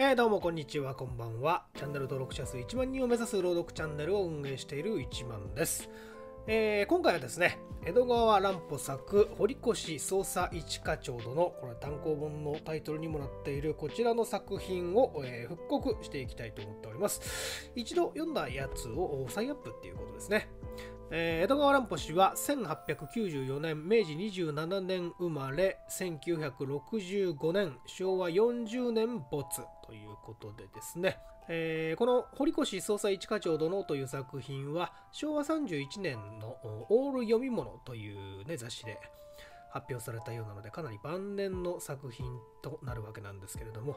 えー、どうもこんにちは、こんばんは。チャンネル登録者数1万人を目指す朗読チャンネルを運営している一万です。えー、今回はですね、江戸川乱歩作、堀越捜査一課長殿、これ単行本のタイトルにもなっているこちらの作品を、えー、復刻していきたいと思っております。一度読んだやつを再アップっていうことですね。えー、江戸川乱歩氏は1894年明治27年生まれ1965年昭和40年没ということでですね、えー、この堀越総裁一課長殿という作品は昭和31年の「オール読み物」という、ね、雑誌で発表されたようなのでかなり晩年の作品となるわけなんですけれども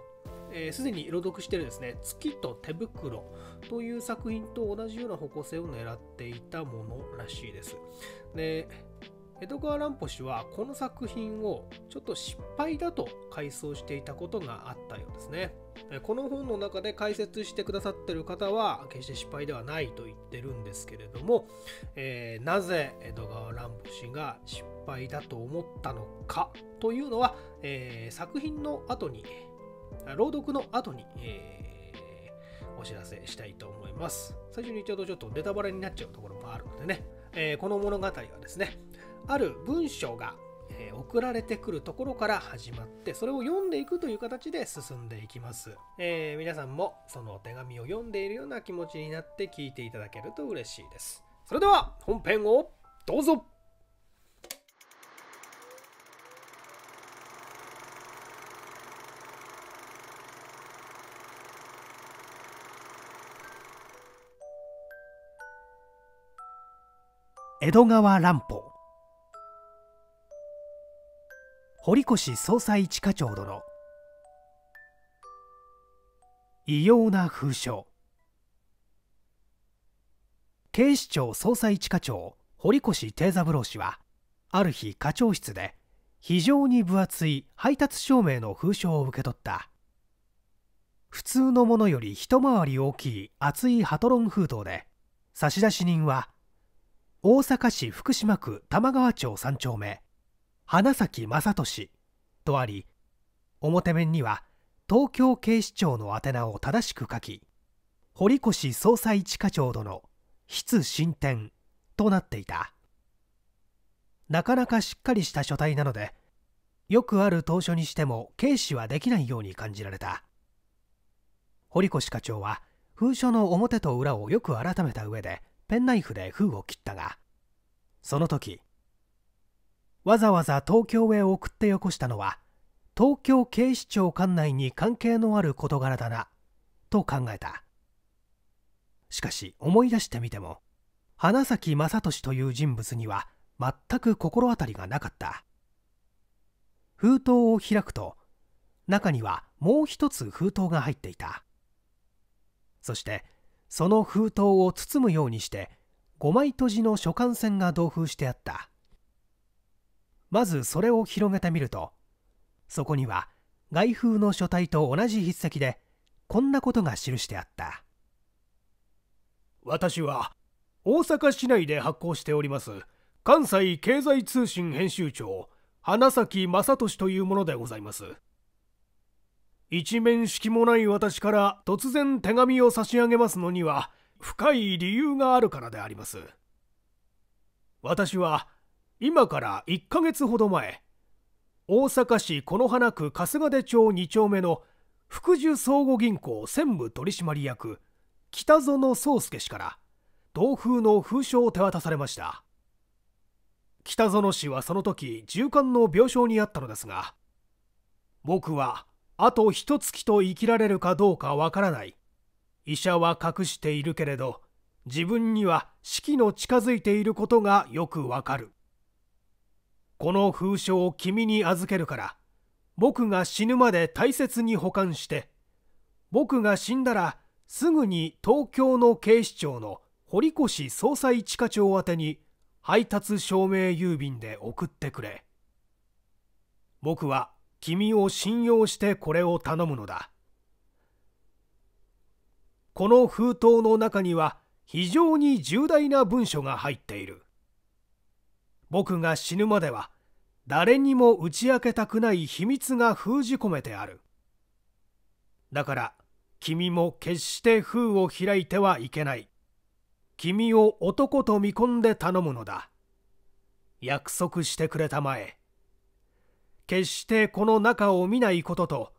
すで、えー、に朗読しているですね「月と手袋」という作品と同じような方向性を狙っていたものらしいです。で江戸川乱歩氏はこの作品をちょっと失敗だと回想していたことがあったようですねこの本の中で解説してくださってる方は決して失敗ではないと言ってるんですけれども、えー、なぜ江戸川乱歩氏が失敗だと思ったのかというのは、えー、作品の後に朗読の後に、えー、お知らせしたいと思います最初にちょうどちょっとネタバレになっちゃうところもあるのでね、えこの物語はですねある文章が送られてくるところから始まってそれを読んでいくという形で進んでいきます、えー、皆さんもそのお手紙を読んでいるような気持ちになって聞いていただけると嬉しいですそれでは本編をどうぞ江戸川乱歩堀越総裁一課長殿異様な風書警視庁捜査一課長堀越定三郎氏はある日課長室で非常に分厚い配達証明の封書を受け取った普通のものより一回り大きい厚いハトロン封筒で差出人は大阪市福島区玉川町3丁目花咲正俊とあり表面には東京警視庁の宛名を正しく書き堀越捜査一課長殿筆進展となっていたなかなかしっかりした書体なのでよくある当初にしても軽視はできないように感じられた堀越課長は封書の表と裏をよく改めた上でペンナイフで封を切ったがその時わざわざ東京へ送ってよこしたのは東京警視庁管内に関係のある事柄だなと考えたしかし思い出してみても花咲正俊という人物には全く心当たりがなかった封筒を開くと中にはもう一つ封筒が入っていたそしてその封筒を包むようにして5枚閉じの書簡線が同封してあったまずそれを広げてみるとそこには外風の書体と同じ筆跡でこんなことが記してあった私は大阪市内で発行しております関西経済通信編集長花咲正俊というものでございます一面識もない私から突然手紙を差し上げますのには深い理由があるからであります私は今から1ヶ月ほど前大阪市此花区春日出町2丁目の福寿相互銀行専務取締役北園宗介氏から同封の封書を手渡されました北園氏はその時重患の病床にあったのですが僕はあと一月と生きられるかどうかわからない医者は隠しているけれど自分には死期の近づいていることがよくわかるこの封書を君に預けるから僕が死ぬまで大切に保管して僕が死んだらすぐに東京の警視庁の堀越捜査一課長宛に配達証明郵便で送ってくれ僕は君を信用してこれを頼むのだこの封筒の中には非常に重大な文書が入っている僕が死ぬまでは誰にも打ち明けたくない秘密が封じ込めてあるだから君も決して封を開いてはいけない君を男と見込んで頼むのだ約束してくれたまえ決してこの中を見ないことと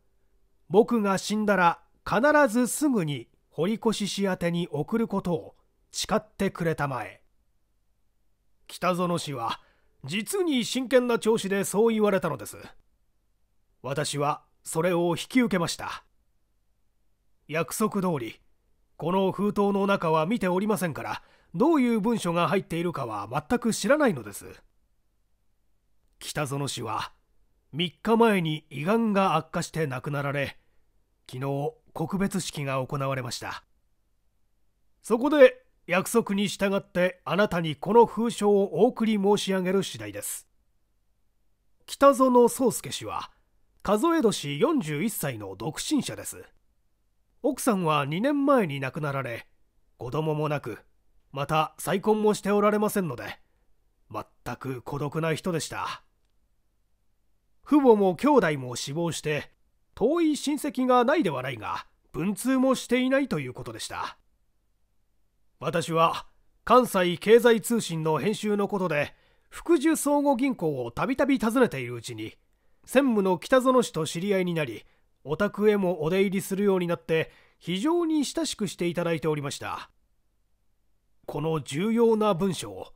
僕が死んだら必ずすぐに堀越氏宛に送ることを誓ってくれたまえ北園氏は実に真剣な調子でそう言われたのです私はそれを引き受けました約束通りこの封筒の中は見ておりませんからどういう文書が入っているかは全く知らないのです北園氏は3日前に胃がんが悪化して亡くなられ昨日告別式が行われましたそこで約束に従ってあなたにこの封書をお送り申し上げる次第です北園宗介氏は数え年41歳の独身者です奥さんは2年前に亡くなられ子供もなくまた再婚もしておられませんので全く孤独な人でした父母も兄弟も死亡して遠い親戚がないではないが文通もしていないということでした私は関西経済通信の編集のことで福寿相互銀行をたびたび訪ねているうちに専務の北園氏と知り合いになりお宅へもお出入りするようになって非常に親しくしていただいておりましたこの重要な文書を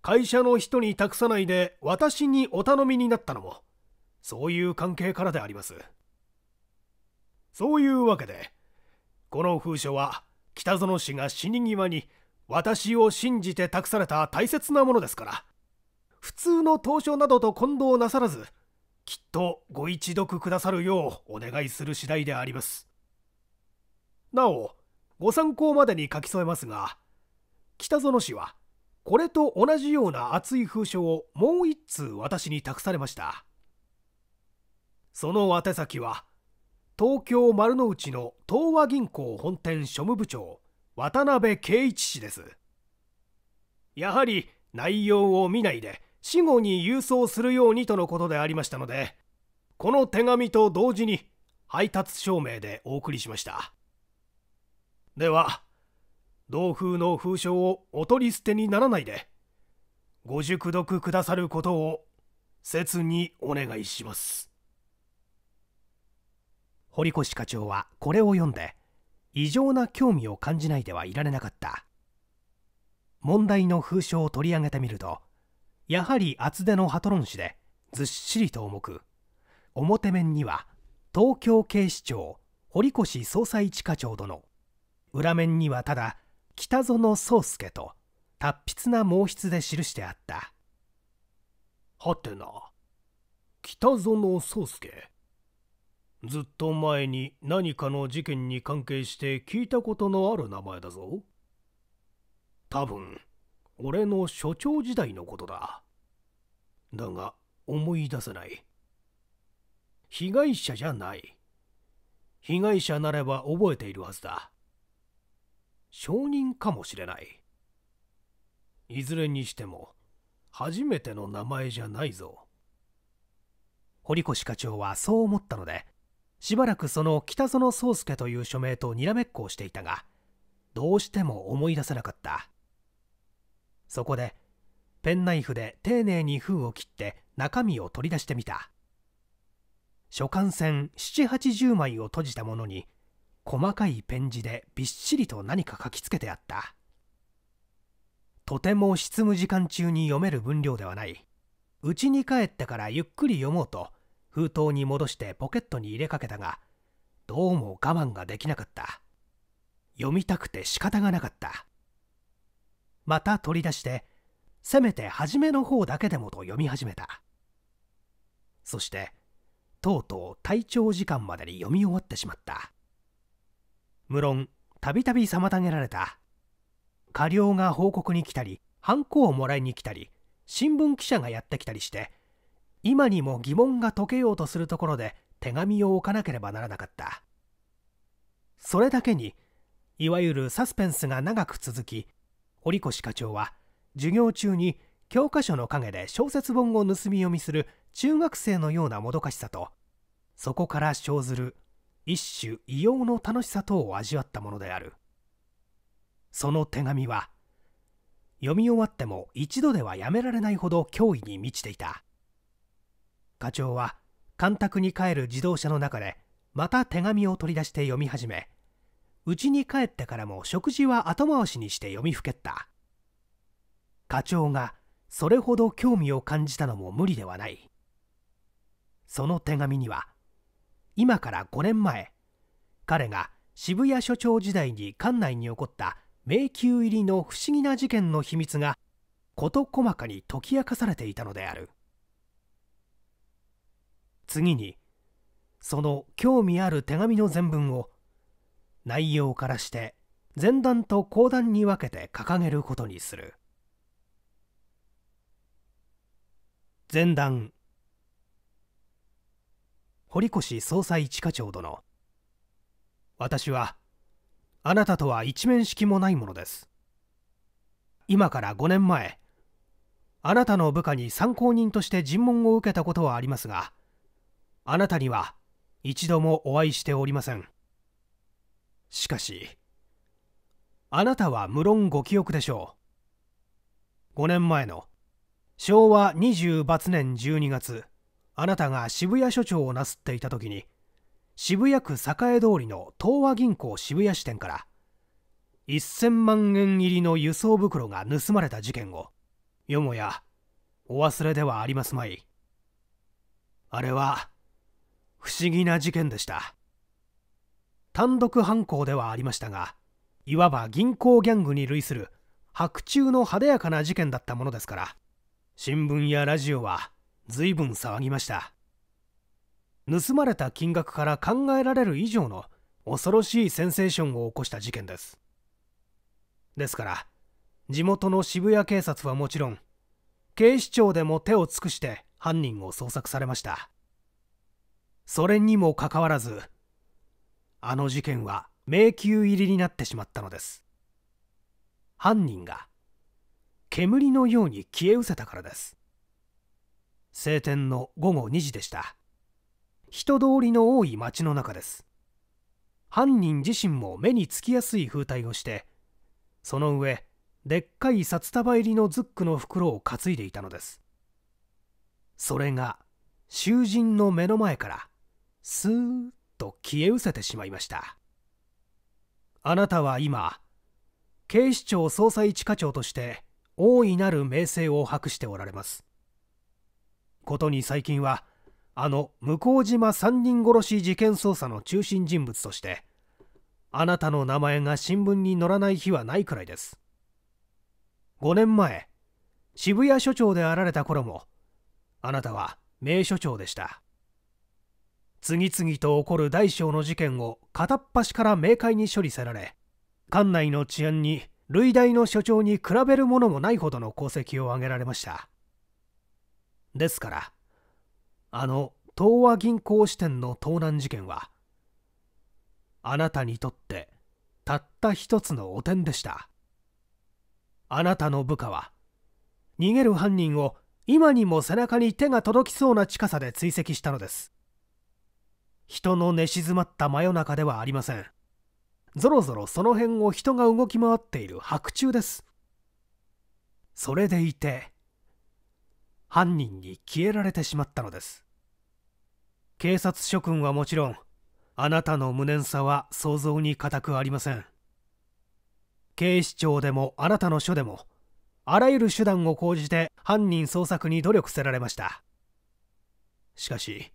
会社の人に託さないで私にお頼みになったのもそういう関係からでありますそういうわけでこの封書は北園氏が死に際に私を信じて託された大切なものですから普通の投書などと混同なさらずきっとご一読くださるようお願いする次第でありますなおご参考までに書き添えますが北園氏はこれと同じような熱い封書をもう一通私に託されましたその宛先は「東京丸の内の東和銀行本店庶務部長渡辺圭一氏ですやはり内容を見ないで死後に郵送するようにとのことでありましたのでこの手紙と同時に配達証明でお送りしましたでは同封の封書をお取り捨てにならないでご熟読くださることを切にお願いします堀越課長はこれを読んで異常な興味を感じないではいられなかった問題の封書を取り上げてみるとやはり厚手のハトロン紙でずっしりと重く表面には東京警視庁堀越捜査一課長殿裏面にはただ北園宗介と達筆な毛筆で記してあったはてな北園宗介ずっと前に何かの事件に関係して聞いたことのある名前だぞ多分俺の所長時代のことだだが思い出せない被害者じゃない被害者なれば覚えているはずだ証人かもしれないいずれにしても初めての名前じゃないぞ堀越課長はそう思ったのでしばらくその北園宗介という署名とにらめっこをしていたがどうしても思い出せなかったそこでペンナイフで丁寧に封を切って中身を取り出してみた書簡線780枚を閉じたものに細かいペン字でびっしりと何か書きつけてあったとても執務時間中に読める分量ではないうちに帰ってからゆっくり読もうと封筒に戻してポケットに入れかけたがどうも我慢ができなかった読みたくて仕方がなかったまた取り出してせめて初めの方だけでもと読み始めたそしてとうとう体調時間までに読み終わってしまった無論たびたび妨げられた過料が報告に来たりハンコをもらいに来たり新聞記者がやってきたりして今にも疑問が解けようとするところで手紙を置かなければならなかったそれだけにいわゆるサスペンスが長く続き堀越課長は授業中に教科書の陰で小説本を盗み読みする中学生のようなもどかしさとそこから生ずる一種異様の楽しさ等を味わったものであるその手紙は読み終わっても一度ではやめられないほど脅威に満ちていた課長は干拓に帰る自動車の中でまた手紙を取り出して読み始め家に帰ってからも食事は後回しにして読みふけった課長がそれほど興味を感じたのも無理ではないその手紙には今から5年前彼が渋谷署長時代に館内に起こった迷宮入りの不思議な事件の秘密が事細かに解き明かされていたのである次にその興味ある手紙の全文を内容からして前段と後段に分けて掲げることにする前段堀越総裁一課長殿私はあなたとは一面識もないものです今から5年前あなたの部下に参考人として尋問を受けたことはありますがあなたには一度もお会いしておりませんしかしあなたは無論ご記憶でしょう5年前の昭和20罰年12月あなたが渋谷署長をなすっていた時に渋谷区栄通りの東和銀行渋谷支店から1000万円入りの輸送袋が盗まれた事件をよもやお忘れではありますまいあれは不思議な事件でした単独犯行ではありましたがいわば銀行ギャングに類する白昼の派手やかな事件だったものですから新聞やラジオは随分騒ぎました盗まれた金額から考えられる以上の恐ろしいセンセーションを起こした事件ですですから地元の渋谷警察はもちろん警視庁でも手を尽くして犯人を捜索されましたそれにもかかわらずあの事件は迷宮入りになってしまったのです犯人が煙のように消え失せたからです晴天の午後2時でした人通りの多い街の中です犯人自身も目につきやすい風体をしてその上でっかい札束入りのズックの袋を担いでいたのですそれが囚人の目の前からスーッと消え失せてしまいましたあなたは今警視庁捜査一課長として大いなる名声を博しておられますことに最近はあの向島三人殺し事件捜査の中心人物としてあなたの名前が新聞に載らない日はないくらいです5年前渋谷署長であられた頃もあなたは名署長でした次々と起こる大小の事件を片っ端から明快に処理せられ館内の治安に類大の所長に比べるものもないほどの功績を挙げられましたですからあの東和銀行支店の盗難事件はあなたにとってたった一つの汚点でしたあなたの部下は逃げる犯人を今にも背中に手が届きそうな近さで追跡したのです人の寝静まった真夜中ではありませんぞろぞろその辺を人が動き回っている白昼ですそれでいて犯人に消えられてしまったのです警察諸君はもちろんあなたの無念さは想像に難くありません警視庁でもあなたの署でもあらゆる手段を講じて犯人捜索に努力せられましたしかし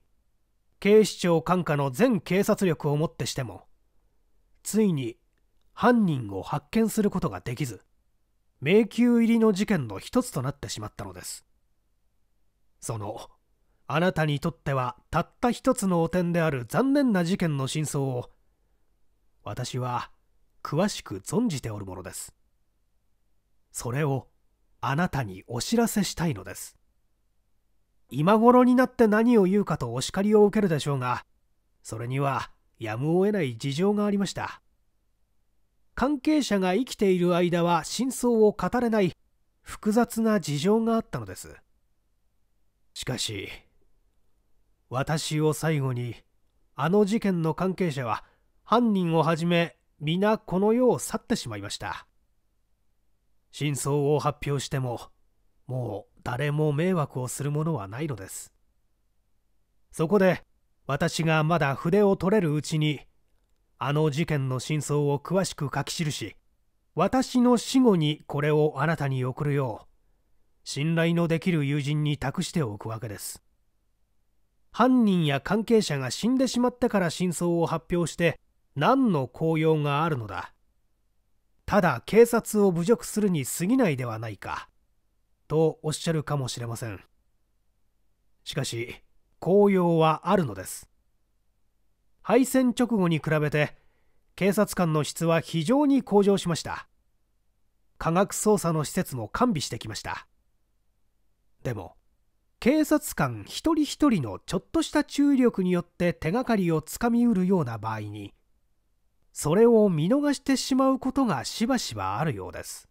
警視庁管下の全警察力をもってしてもついに犯人を発見することができず迷宮入りの事件の一つとなってしまったのですそのあなたにとってはたった一つの汚点である残念な事件の真相を私は詳しく存じておるものですそれをあなたにお知らせしたいのです今頃になって何を言うかとお叱りを受けるでしょうがそれにはやむを得ない事情がありました関係者が生きている間は真相を語れない複雑な事情があったのですしかし私を最後にあの事件の関係者は犯人をはじめ皆この世を去ってしまいました真相を発表してももう誰も迷惑をするものはないのですそこで私がまだ筆を取れるうちにあの事件の真相を詳しく書き記し私の死後にこれをあなたに送るよう信頼のできる友人に託しておくわけです犯人や関係者が死んでしまってから真相を発表して何の効用があるのだただ警察を侮辱するに過ぎないではないかとおっしゃるかもしれませんしかし紅葉はあるのです敗戦直後に比べて警察官の質は非常に向上しました科学捜査の施設も完備してきましたでも警察官一人一人のちょっとした注意力によって手がかりをつかみうるような場合にそれを見逃してしまうことがしばしばあるようです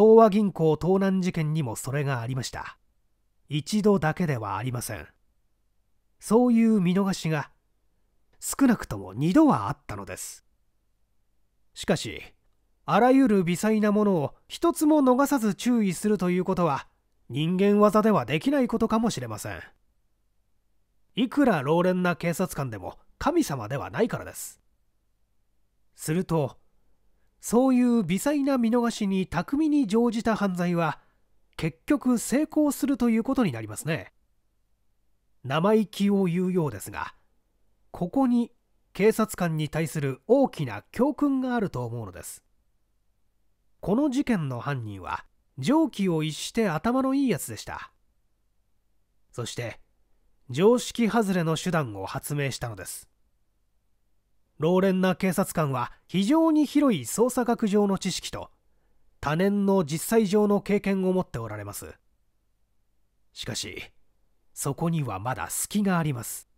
東和銀行盗難事件にもそれがありました一度だけではありませんそういう見逃しが少なくとも2度はあったのですしかしあらゆる微細なものを一つも逃さず注意するということは人間技ではできないことかもしれませんいくら老練な警察官でも神様ではないからですするとそういう微細な見逃しに巧みに乗じた犯罪は結局成功するということになりますね生意気を言うようですがここに警察官に対する大きな教訓があると思うのですこの事件の犯人は常軌を逸して頭のいいやつでしたそして常識外れの手段を発明したのです老練な警察官は非常に広い捜査学上の知識と多年の実際上の経験を持っておられますしかしそこにはまだ隙があります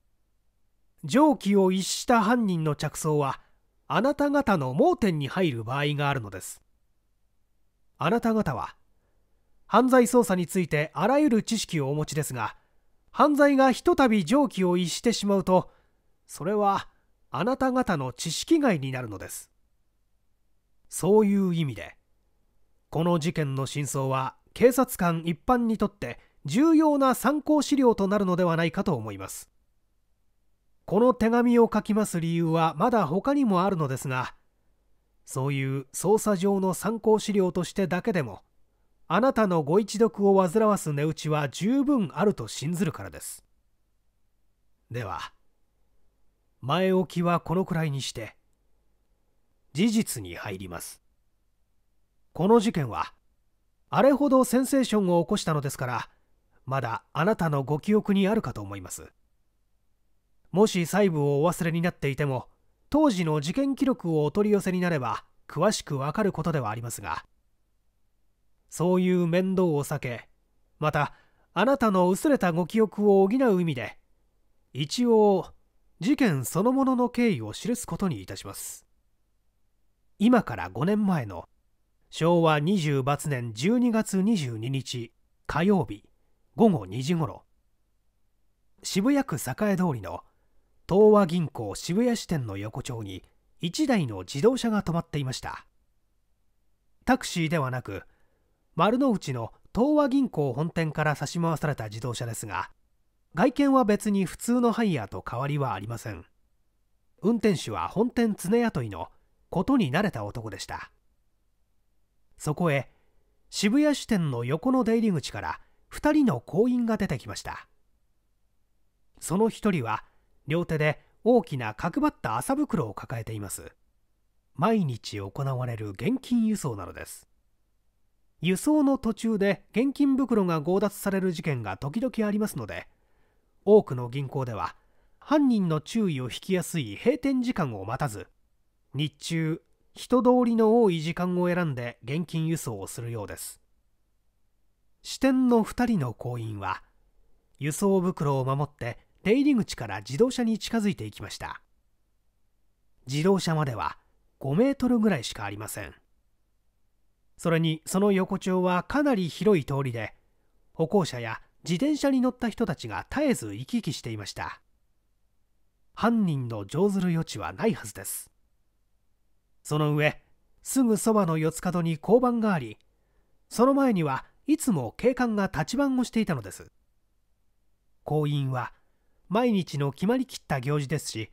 常軌を逸した犯人の着想はあなた方の盲点に入る場合があるのですあなた方は犯罪捜査についてあらゆる知識をお持ちですが犯罪がひとたび常軌を逸してしまうとそれはあなた方の知識外になるのですそういう意味でこの事件の真相は警察官一般にとって重要な参考資料となるのではないかと思いますこの手紙を書きます理由はまだ他にもあるのですがそういう捜査上の参考資料としてだけでもあなたのご一読を煩わす値打ちは十分あると信ずるからですでは前置きはこのくらいにして事実に入りますこの事件はあれほどセンセーションを起こしたのですからまだあなたのご記憶にあるかと思いますもし細部をお忘れになっていても当時の事件記録をお取り寄せになれば詳しくわかることではありますがそういう面倒を避けまたあなたの薄れたご記憶を補う意味で一応事件そのものの経緯を記すことにいたします今から5年前の昭和20罰年12月22日火曜日午後2時ごろ渋谷区栄通りの東和銀行渋谷支店の横丁に1台の自動車が止まっていましたタクシーではなく丸の内の東和銀行本店から差し回された自動車ですが外見は別に普通のハイヤーと変わりはありません運転手は本店常雇いのことに慣れた男でしたそこへ渋谷支店の横の出入り口から2人の行員が出てきましたその1人は両手で大きな角張った麻袋を抱えています毎日行われる現金輸送なのです輸送の途中で現金袋が強奪される事件が時々ありますので多くの銀行では犯人の注意を引きやすい閉店時間を待たず日中人通りの多い時間を選んで現金輸送をするようです支店の2人の行員は輸送袋を守って出入り口から自動車に近づいていきました自動車までは5メートルぐらいしかありませんそれにその横丁はかなり広い通りで歩行者や自転車に乗った人たちが絶えず行き来していました犯人の乗ずる余地はないはずですその上すぐそばの四つ角に交番がありその前にはいつも警官が立ち番をしていたのです行員は毎日の決まりきった行事ですし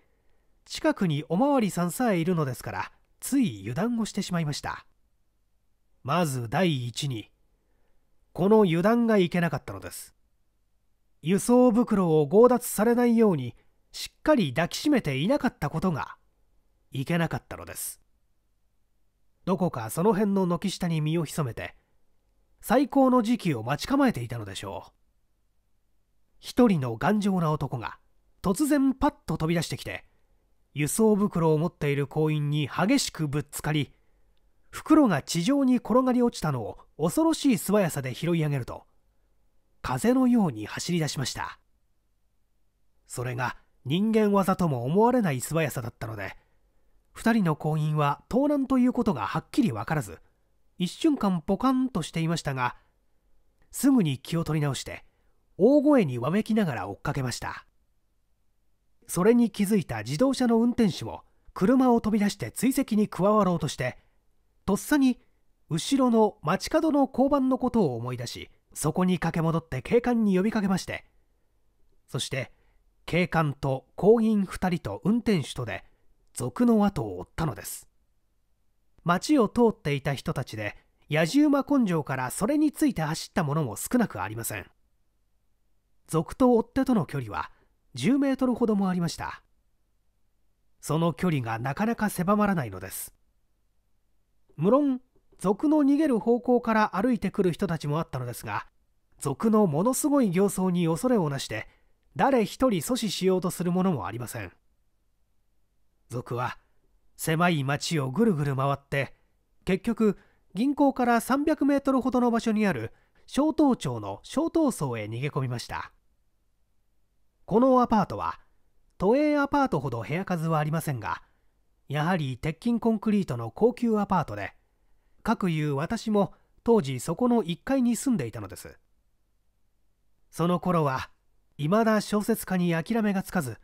近くにおまわりさんさえいるのですからつい油断をしてしまいましたまず第一にこの油断がいけなかったのです輸送袋を強奪されないようにしっかり抱きしめていなかったことがいけなかったのですどこかその辺の軒下に身を潜めて最高の時期を待ち構えていたのでしょう一人の頑丈な男が突然パッと飛び出してきて輸送袋を持っている行員に激しくぶっつかり袋が地上に転がり落ちたのを恐ろしい素早さで拾い上げると風のように走り出しましたそれが人間技とも思われない素早さだったので2人の婚姻は盗難ということがはっきり分からず一瞬間ポカンとしていましたがすぐに気を取り直して大声にわめきながら追っかけましたそれに気づいた自動車の運転手も車を飛び出して追跡に加わろうとしてとっさに後ろの街角の交番のことを思い出しそこに駆け戻って警官に呼びかけましてそして警官と行員2人と運転手とで賊の後を追ったのです町を通っていた人たちで野じ馬根性からそれについて走ったものも少なくありません賊と追っ手との距離は10メートルほどもありましたその距離がなかなか狭まらないのです無論賊の逃げる方向から歩いてくる人たちもあったのですが賊のものすごい形相に恐れをなして誰一人阻止しようとするものもありません賊は狭い町をぐるぐる回って結局銀行から300メートルほどの場所にある小東町の小東荘へ逃げ込みましたこのアパートは都営アパートほど部屋数はありませんがやはり鉄筋コンクリートの高級アパートでかくいう私も当時そこの1階に住んでいたのですその頃は未だ小説家に諦めがつかず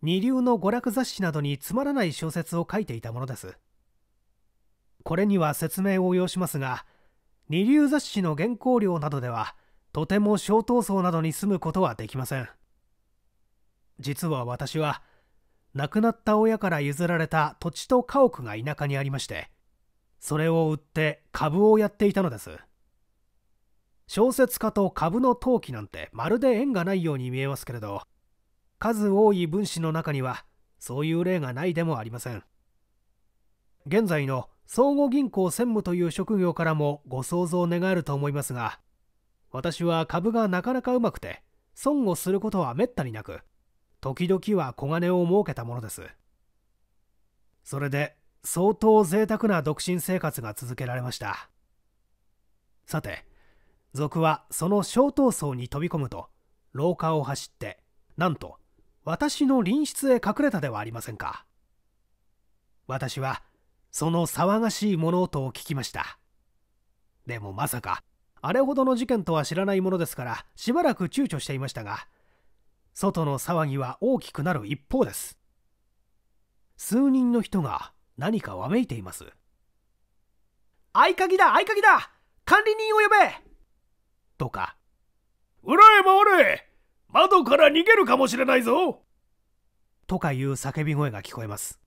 二流の娯楽雑誌などにつまらない小説を書いていたものですこれには説明を要しますが二流雑誌の原稿料などではとても小闘争などに住むことはできません実は私は亡くなった親から譲られた土地と家屋が田舎にありましてそれを売って株をやっていたのです小説家と株の投機なんてまるで縁がないように見えますけれど数多い分子の中にはそういう例がないでもありません現在の相互銀行専務という職業からもご想像願えると思いますが私は株がなかなかうまくて損をすることはめったになく時々は小金を儲けたものですそれで相当贅沢な独身生活が続けられましたさて賊はその小闘争に飛び込むと廊下を走ってなんと私の隣室へ隠れたではありませんか私はその騒がしい物音を聞きましたでもまさかあれほどの事件とは知らないものですからしばらく躊躇していましたが外の騒ぎは大きくなる一方です数人の人が何かわめいています合鍵だ合鍵だ管理人を呼べとか裏へ回れ窓から逃げるかもしれないぞとかいう叫び声が聞こえます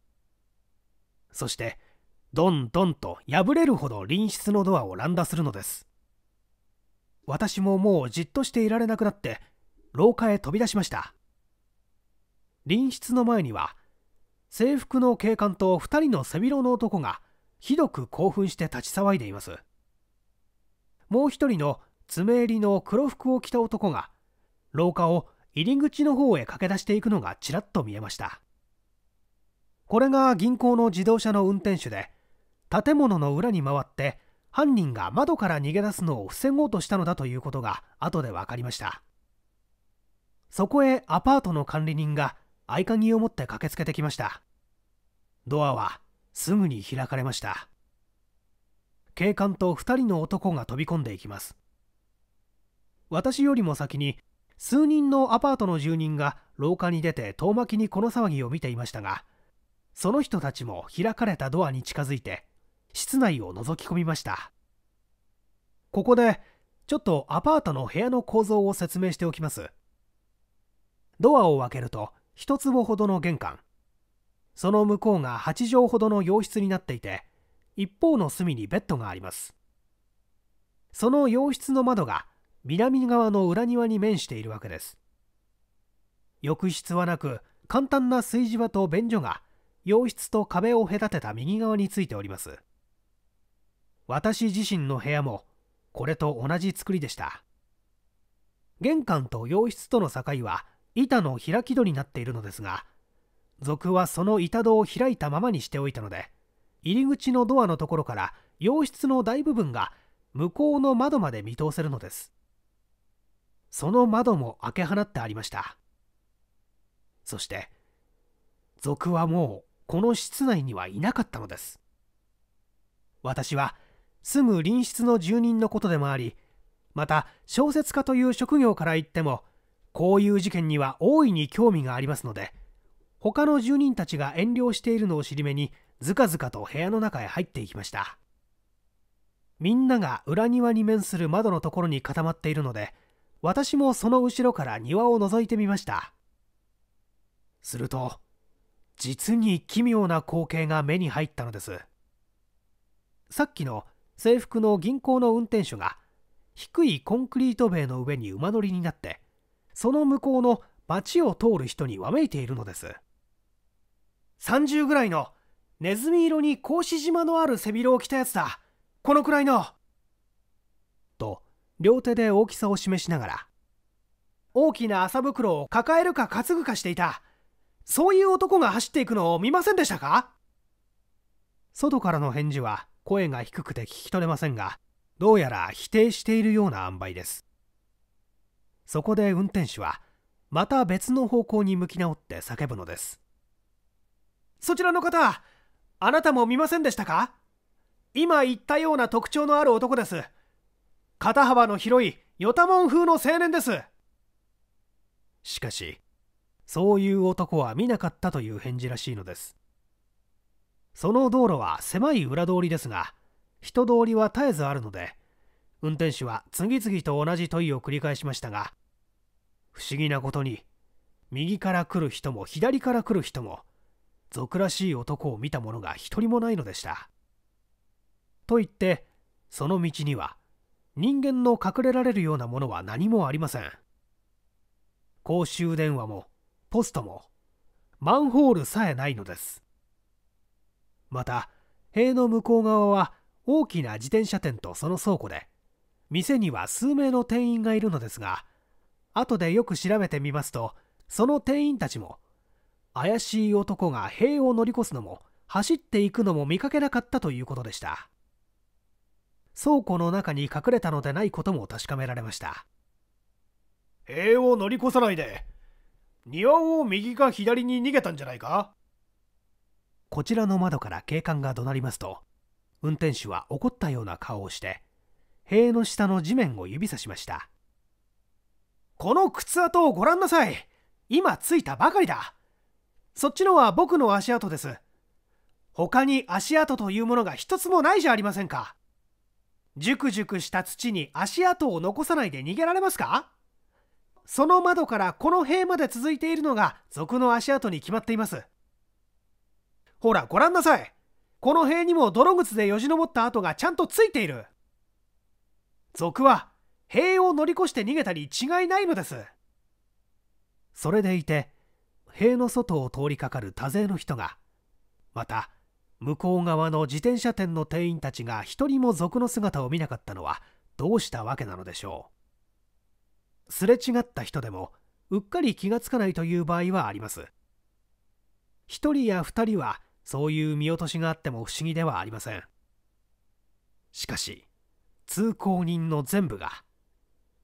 そしてどんどんと破れるほど隣室のドアを乱打するのです私ももうじっとしていられなくなって廊下へ飛び出しました隣室の前には制服の警官と2人の背広の男がひどく興奮して立ち騒いでいますもう1人の爪襟の黒服を着た男が廊下を入り口の方へ駆け出していくのがちらっと見えましたこれが銀行の自動車の運転手で建物の裏に回って犯人が窓から逃げ出すのを防ごうとしたのだということが後で分かりましたそこへアパートの管理人が合鍵を持って駆けつけてきましたドアはすぐに開かれました警官と2人の男が飛び込んでいきます私よりも先に数人のアパートの住人が廊下に出て遠巻きにこの騒ぎを見ていましたがその人たちも開かれたドアに近づいて室内を覗き込みましたここでちょっとアパートの部屋の構造を説明しておきますドアを開けると1坪ほどの玄関その向こうが8畳ほどの洋室になっていて一方の隅にベッドがありますその洋室の窓が南側の裏庭に面しているわけです浴室はなく簡単な炊事場と便所が洋室と壁を隔てた右側についております私自身の部屋もこれと同じ作りでした玄関と洋室との境は板の開き戸になっているのですが賊はその板戸を開いたままにしておいたので入り口のドアのところから洋室の大部分が向こうの窓まで見通せるのですその窓も開け放ってありましたそして賊はもうこの室内にはいなかったのです私は住む隣室の住人のことでもありまた小説家という職業から言ってもこういう事件には大いに興味がありますので他の住人たちが遠慮しているのを尻目にずかずかと部屋の中へ入っていきましたみんなが裏庭に面する窓のところに固まっているので私もその後ろから庭を覗いてみましたすると実に奇妙な光景が目に入ったのですさっきの制服の銀行の運転手が低いコンクリート塀の上に馬乗りになってその向こうの町を通る人にわめいているのです30ぐらいのネズミ色に格子島のある背広を着たやつだこのくらいのと両手で大きさを示しながら大きな麻袋を抱えるか担ぐかしていたそういう男が走っていくのを見ませんでしたか外からの返事は声が低くて聞き取れませんがどうやら否定しているような塩梅ですそこで運転手はまた別の方向に向き直って叫ぶのですそちらの方あなたも見ませんでしたか今言ったような特徴のある男です肩幅の広いヨタモン風の青年ですしかしそういう男は見なかったという返事らしいのですその道路は狭い裏通りですが人通りは絶えずあるので運転手は次々と同じ問いを繰り返しましたが不思議なことに右から来る人も左から来る人も俗らしい男を見た者が一人もないのでしたと言ってその道には人間の隠れられるようなものは何もありません公衆電話もポストもマンホールさえないのですまた塀の向こう側は大きな自転車店とその倉庫で店には数名の店員がいるのですが後でよく調べてみますとその店員たちも怪しい男が塀を乗り越すのも走っていくのも見かけなかったということでした倉庫の中に隠れたのでないことも確かめられました塀を乗り越さないで庭を右か左に逃げたんじゃないかこちらの窓から警官が怒鳴りますと運転手は怒ったような顔をして塀の下の地面を指さしましたこの靴跡をご覧なさい今着いたばかりだそっちのは僕の足跡です他に足跡というものが一つもないじゃありませんかじゅくじゅくした土に足跡を残さないで逃げられますかその窓からこの塀まで続いているのが賊の足跡に決まっていますほらご覧なさいこの塀にも泥靴でよじ登った跡がちゃんとついている賊は塀を乗り越して逃げたに違いないのですそれでいて塀の外を通りかかる多勢の人がまた向こう側の自転車店の店員たちが一人も賊の姿を見なかったのはどうしたわけなのでしょうすれ違った人でもうっかり気がつかないという場合はあります一人や二人はそういう見落としがあっても不思議ではありませんしかし通行人の全部が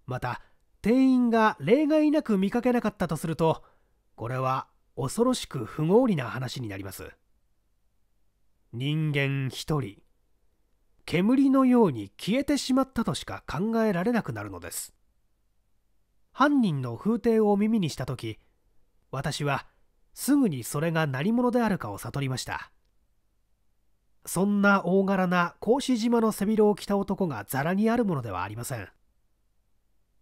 また店員が例外なく見かけなかったとするとこれは恐ろしく不合理な話になります人間一人煙のように消えてしまったとしか考えられなくなるのです犯人の風体を耳にした時私はすぐにそれが何者であるかを悟りましたそんな大柄な格子島の背広を着た男がざらにあるものではありません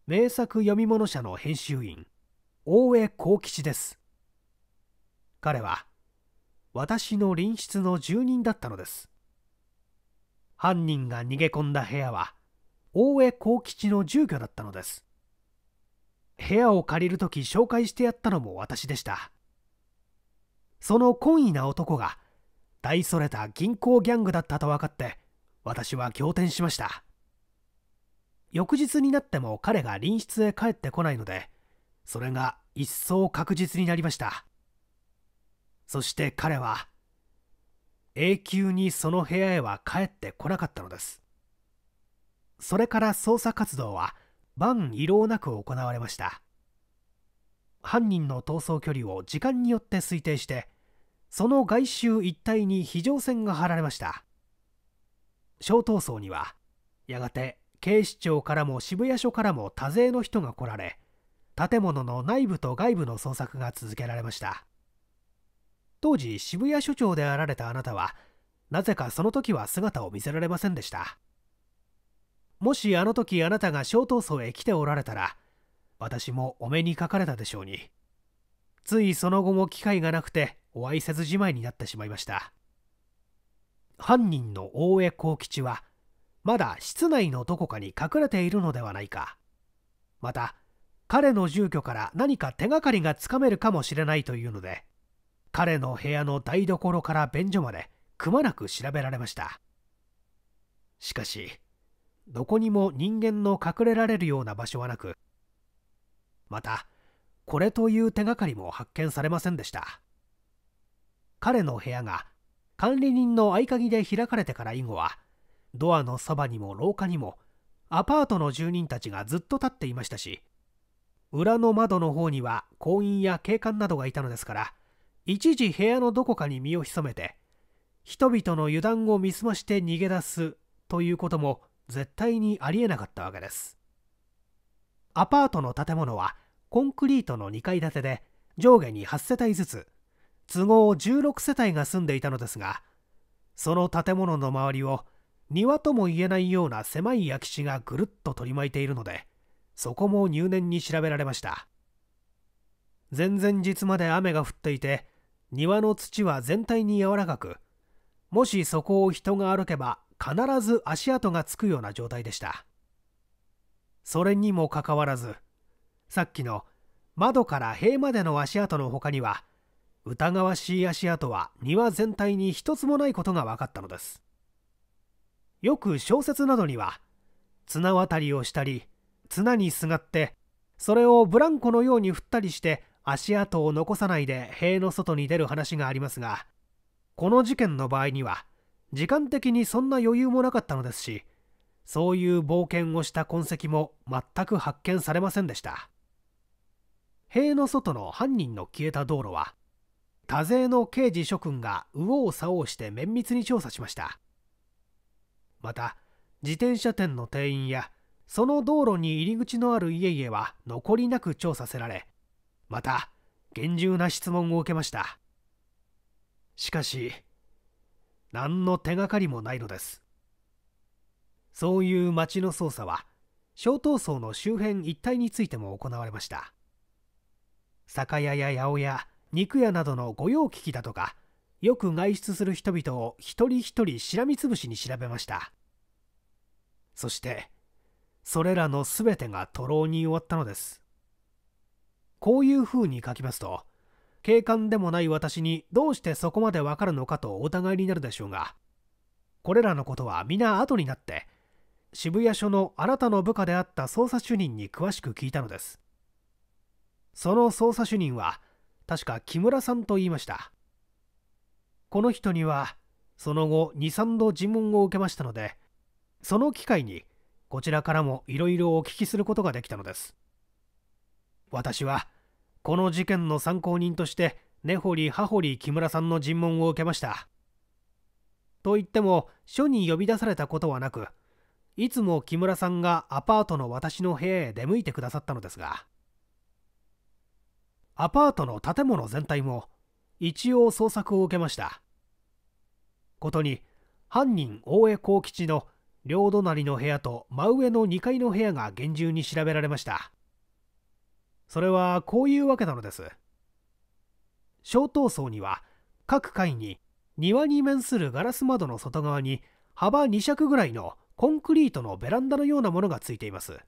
名作読み物社の編集員大江幸吉です彼は私の隣室の住人だったのです犯人が逃げ込んだ部屋は大江幸吉の住居だったのです部屋を借りる時紹介してやったのも私でしたその懇意な男が大それた銀行ギャングだったと分かって私は仰天しました翌日になっても彼が隣室へ帰ってこないのでそれが一層確実になりましたそして彼は永久にその部屋へは帰ってこなかったのですそれから捜査活動は万遺漏なく行われました犯人の逃走距離を時間によって推定してその外周一帯に非常線が張られました小闘争にはやがて警視庁からも渋谷署からも多勢の人が来られ建物の内部と外部の捜索が続けられました当時渋谷署長であられたあなたはなぜかその時は姿を見せられませんでしたもしあの時あなたが小闘争へ来ておられたら私もお目にかかれたでしょうについその後も機会がなくてお会いせずじまいになってしまいました犯人の大江幸吉はまだ室内のどこかに隠れているのではないかまた彼の住居から何か手がかりがつかめるかもしれないというので彼の部屋の台所から便所までくまなく調べられましたしかしどこにも人間の隠れられるような場所はなくまたこれという手がかりも発見されませんでした彼の部屋が管理人の合鍵で開かれてから以後はドアのそばにも廊下にもアパートの住人たちがずっと立っていましたし裏の窓の方には行員や警官などがいたのですから一時部屋のどこかに身を潜めて人々の油断を見澄まして逃げ出すということも絶対にありえなかったわけですアパートの建物はコンクリートの2階建てで上下に8世帯ずつ都合16世帯が住んでいたのですがその建物の周りを庭とも言えないような狭い空き地がぐるっと取り巻いているのでそこも入念に調べられました前々日まで雨が降っていて庭の土は全体に柔らかくもしそこを人が歩けば必ず足跡がつくような状態でしたそれにもかかわらずさっきの窓から塀までの足跡の他には疑わしい足跡は庭全体に一つもないことが分かったのですよく小説などには綱渡りをしたり綱にすがってそれをブランコのように振ったりして足跡を残さないで塀の外に出る話がありますがこの事件の場合には時間的にそんな余裕もなかったのですしそういう冒険をした痕跡も全く発見されませんでした塀の外の犯人の消えた道路は多勢の刑事諸君が右往左往して綿密に調査しましたまた自転車店の店員やその道路に入り口のある家々は残りなく調査せられまた厳重な質問を受けましたしかし何の手がかりもないのですそういう町の捜査は小闘争の周辺一帯についても行われました酒屋や八百屋肉屋などの御用聞きだとかよく外出する人々を一人一人しらみつぶしに調べましたそしてそれらの全てが徒労に終わったのですこういうふうに書きますと警官でもない私にどうしてそこまでわかるのかとお互いになるでしょうがこれらのことは皆後になって渋谷署のあなたの部下であった捜査主任に詳しく聞いたのですその捜査主任は確か木村さんと言いましたこの人にはその後23度尋問を受けましたのでその機会にこちらからもいろいろお聞きすることができたのです私はこの事件の参考人として根掘り葉掘り木村さんの尋問を受けましたと言っても署に呼び出されたことはなくいつも木村さんがアパートの私の部屋へ出向いてくださったのですがアパートの建物全体も一応捜索を受けましたことに犯人大江幸吉の両隣の部屋と真上の2階の部屋が厳重に調べられましたそれはこういうわけなのです小闘層には各階に庭に面するガラス窓の外側に幅2尺ぐらいのコンクリートのベランダのようなものがついています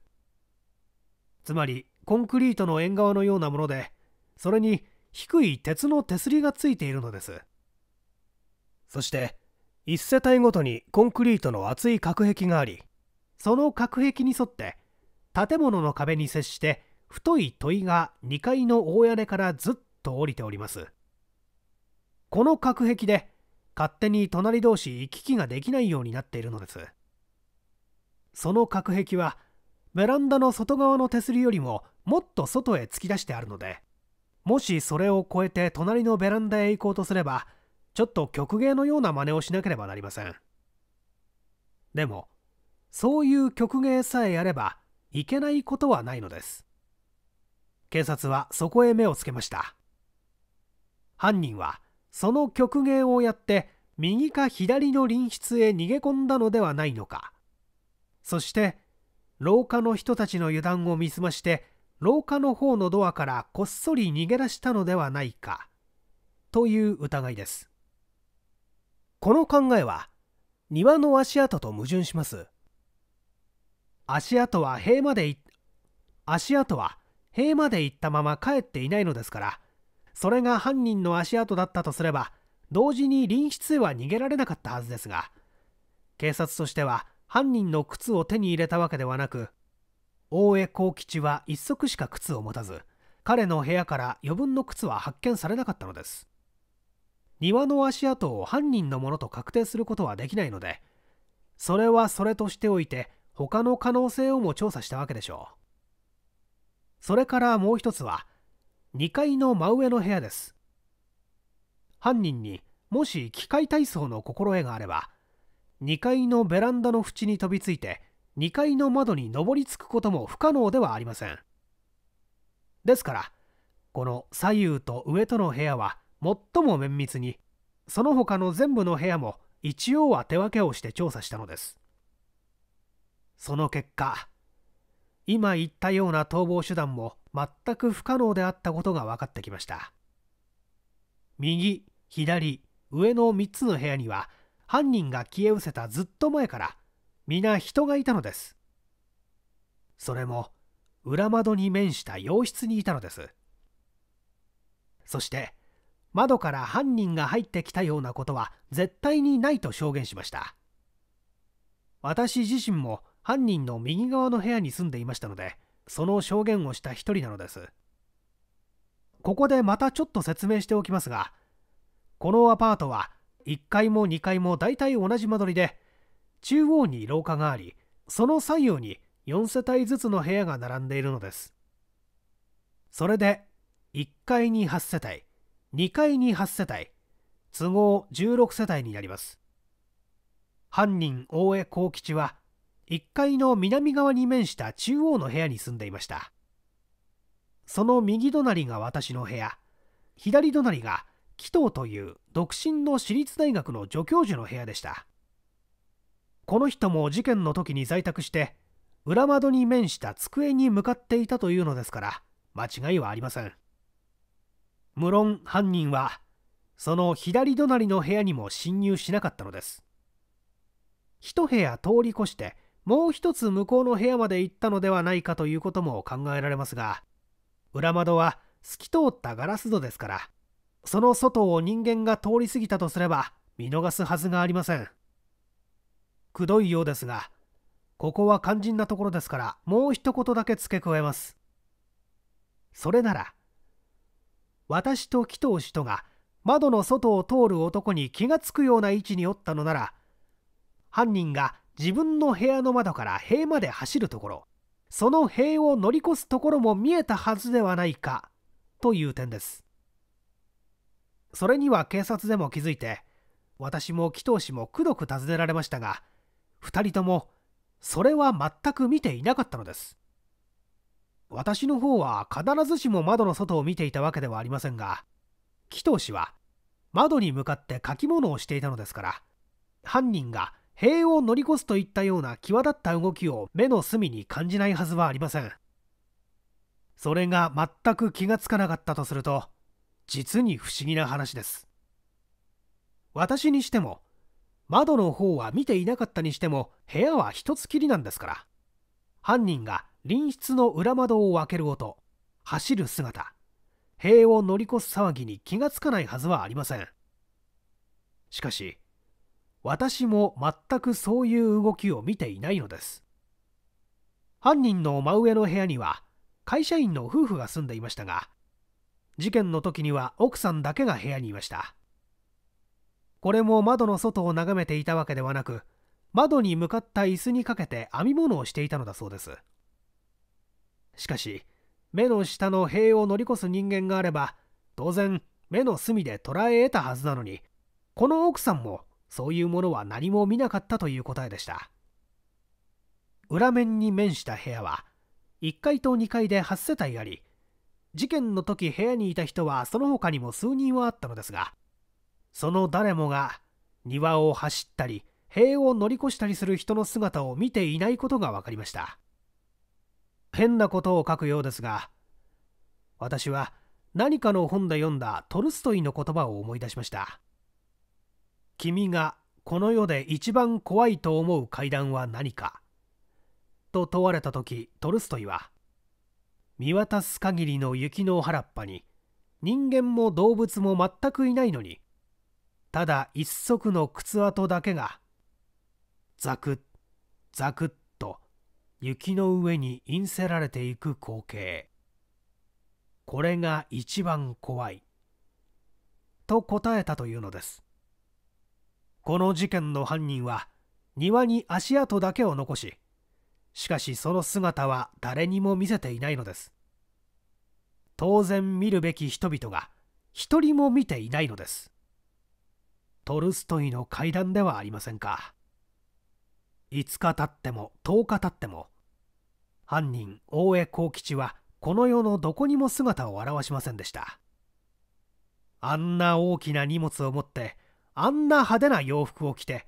つまりコンクリートの縁側のようなものでそれに低い鉄の手すりがついているのですそして1世帯ごとにコンクリートの厚い隔壁がありその隔壁に沿って建物の壁に接して太い問いが2階の大屋根からずっと降りておりますこの隔壁で勝手に隣同士行き来ができないようになっているのですその隔壁はベランダの外側の手すりよりももっと外へ突き出してあるのでもしそれを越えて隣のベランダへ行こうとすればちょっと曲芸のような真似をしなければなりませんでもそういう曲芸さえやればいけないことはないのです警察はそこへ目をつけました犯人はその曲芸をやって右か左の隣室へ逃げ込んだのではないのかそして廊下の人たちの油断を見すまして廊下の方のドアからこっそり逃げ出したのではないかという疑いですこの考えは庭の足跡と矛盾します足跡は塀まで足跡は塀まで行ったまま帰っていないのですからそれが犯人の足跡だったとすれば同時に隣室へは逃げられなかったはずですが警察としては犯人の靴を手に入れたわけではなく大江幸吉は一足しか靴を持たず彼の部屋から余分の靴は発見されなかったのです庭の足跡を犯人のものと確定することはできないのでそれはそれとしておいて他の可能性をも調査したわけでしょうそれからもう一つは2階の真上の部屋です犯人にもし機械体操の心得があれば2階のベランダの縁に飛びついて2階の窓に上りつくことも不可能ではありませんですからこの左右と上との部屋は最も綿密にその他の全部の部屋も一応は手分けをして調査したのですその結果今言ったような逃亡手段も全く不可能であったことが分かってきました右左上の3つの部屋には犯人が消え失せたずっと前から皆人がいたのですそれも裏窓に面した洋室にいたのですそして窓から犯人が入ってきたようなことは絶対にないと証言しました私自身も犯人の右側の部屋に住んでいましたのでその証言をした一人なのですここでまたちょっと説明しておきますがこのアパートは1階も2階も大体同じ間取りで中央に廊下がありその左右に4世帯ずつの部屋が並んでいるのですそれで1階に8世帯2階に8世帯都合16世帯になります犯人大江幸吉は1階の南側に面した中央の部屋に住んでいましたその右隣が私の部屋左隣が紀藤という独身の私立大学の助教授の部屋でしたこの人も事件の時に在宅して裏窓に面した机に向かっていたというのですから間違いはありません無論犯人はその左隣の部屋にも侵入しなかったのです一部屋通り越してもう一つ向こうの部屋まで行ったのではないかということも考えられますが裏窓は透き通ったガラス戸ですからその外を人間が通り過ぎたとすれば見逃すはずがありませんくどいようですがここは肝心なところですからもう一言だけ付け加えますそれなら私と紀藤氏とが窓の外を通る男に気がつくような位置におったのなら犯人が自分の部屋の窓から塀まで走るところその塀を乗り越すところも見えたはずではないかという点ですそれには警察でも気づいて私も紀藤氏もくどく尋ねられましたが2人ともそれは全く見ていなかったのです私の方は必ずしも窓の外を見ていたわけではありませんが紀藤氏は窓に向かって書き物をしていたのですから犯人が塀を乗り越すといったような際立った動きを目の隅に感じないはずはありませんそれが全く気がつかなかったとすると実に不思議な話です私にしても窓の方は見ていなかったにしても部屋は一つきりなんですから犯人が隣室の裏窓を開ける音走る姿塀を乗り越す騒ぎに気がつかないはずはありませんしかし私も全くそういう動きを見ていないのです犯人の真上の部屋には会社員の夫婦が住んでいましたが事件の時には奥さんだけが部屋にいましたこれも窓の外を眺めていたわけではなく窓に向かった椅子にかけて編み物をしていたのだそうですしかし目の下の塀を乗り越す人間があれば当然目の隅で捉え得たはずなのにこの奥さんもそういうものは何も見なかったという答えでした裏面に面した部屋は1階と2階で8世帯あり事件の時部屋にいた人はその他にも数人はあったのですがその誰もが庭を走ったり塀を乗り越したりする人の姿を見ていないことが分かりました変なことを書くようですが私は何かの本で読んだトルストイの言葉を思い出しました君がこの世で一番怖いと思う階段は何かと問われた時トルストイは見渡す限りの雪の原っぱに人間も動物も全くいないのにただ一足の靴跡だけがザクッザクッと雪の上に陰せられていく光景これが一番怖いと答えたというのですこの事件の犯人は庭に足跡だけを残ししかしその姿は誰にも見せていないのです当然見るべき人々が一人も見ていないのですトルストイの階段ではありませんか5日経っても10日経っても犯人大江幸吉はこの世のどこにも姿を現しませんでしたあんな大きな荷物を持ってあんな派手な洋服を着て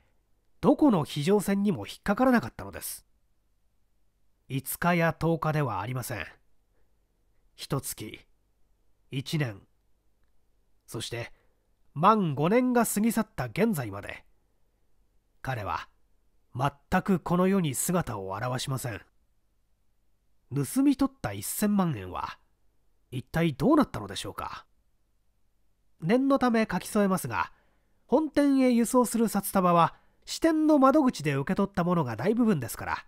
どこの非常線にも引っかからなかったのです5日や10日ではありません1月1年そして満5年が過ぎ去った現在まで彼は全くこの世に姿を現しません盗み取った1000万円は一体どうなったのでしょうか念のため書き添えますが本店へ輸送する札束は支店の窓口で受け取ったものが大部分ですから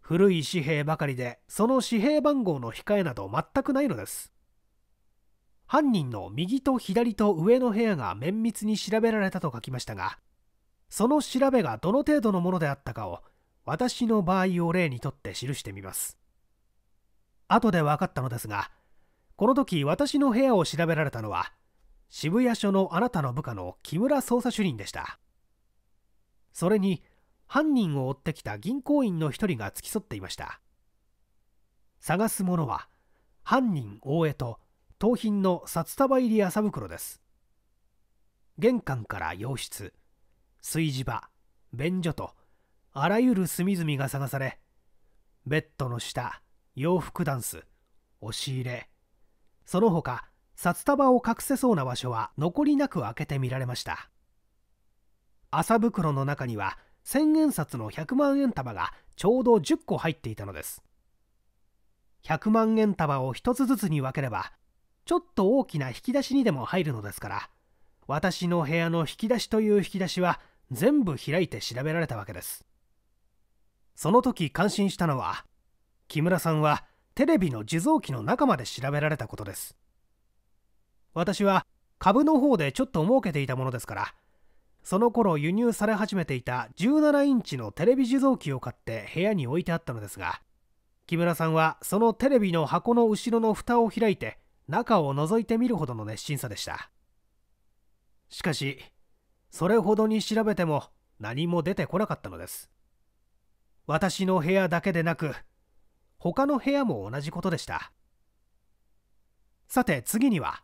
古い紙幣ばかりでその紙幣番号の控えなど全くないのです犯人の右と左と上の部屋が綿密に調べられたと書きましたがその調べがどの程度のものであったかを私の場合を例にとって記してみます後で分かったのですがこの時私の部屋を調べられたのは渋谷署のあなたの部下の木村捜査主任でしたそれに犯人を追ってきた銀行員の一人が付き添っていました探すものは犯人大江と盗品の札束入り麻袋です玄関から洋室炊事場便所とあらゆる隅々が探されベッドの下洋服ダンス押し入れその他札束を隠せそうな場所は残りなく開けてみられました麻袋の中には千円札の100万円束がちょうど10個入っていたのです100万円束を1つずつに分ければちょっと大きな引き出しにでも入るのですから私の部屋の引き出しという引き出しは全部開いて調べられたわけですその時感心したのは木村さんはテレビの受像機の中まで調べられたことです私は株の方でちょっと儲けていたものですからその頃輸入され始めていた17インチのテレビ受像機を買って部屋に置いてあったのですが木村さんはそのテレビの箱の後ろの蓋を開いて中を覗いてみるほどの熱心さでしたしかしそれほどに調べても何も出てこなかったのです私の部屋だけでなく他の部屋も同じことでしたさて次には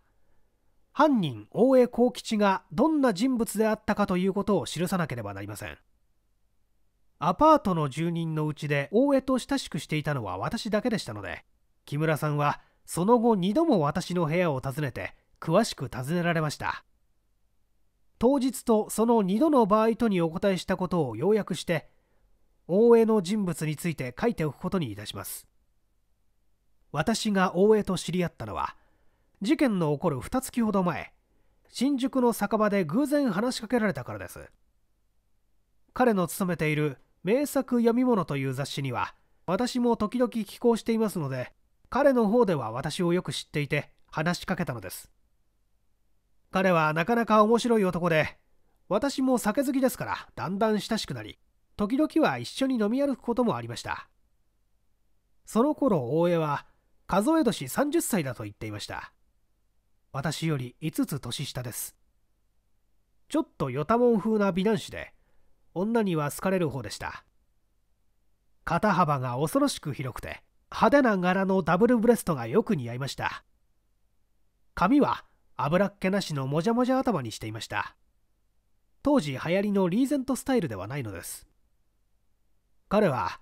犯人大江幸吉がどんな人物であったかということを記さなければなりませんアパートの住人のうちで大江と親しくしていたのは私だけでしたので木村さんはその後2度も私の部屋を訪ねて詳しく尋ねられました当日とその2度の場合とにお答えしたことを要約して大江の人物について書いておくことにいたします私が大江と知り合ったのは事件の起こる2月ほど前新宿の酒場で偶然話しかけられたからです彼の勤めている名作読み物という雑誌には私も時々寄稿していますので彼の方では私をよく知っていて話しかけたのです彼はなかなか面白い男で私も酒好きですからだんだん親しくなり時々は一緒に飲み歩くこともありましたその頃大江は数え年30歳だと言っていました私より5つ年下ですちょっとよたもん風な美男子で女には好かれる方でした肩幅が恐ろしく広くて派手な柄のダブルブレストがよく似合いました髪は油っ気なしのもじゃもじゃ頭にしていました当時流行りのリーゼントスタイルではないのです彼は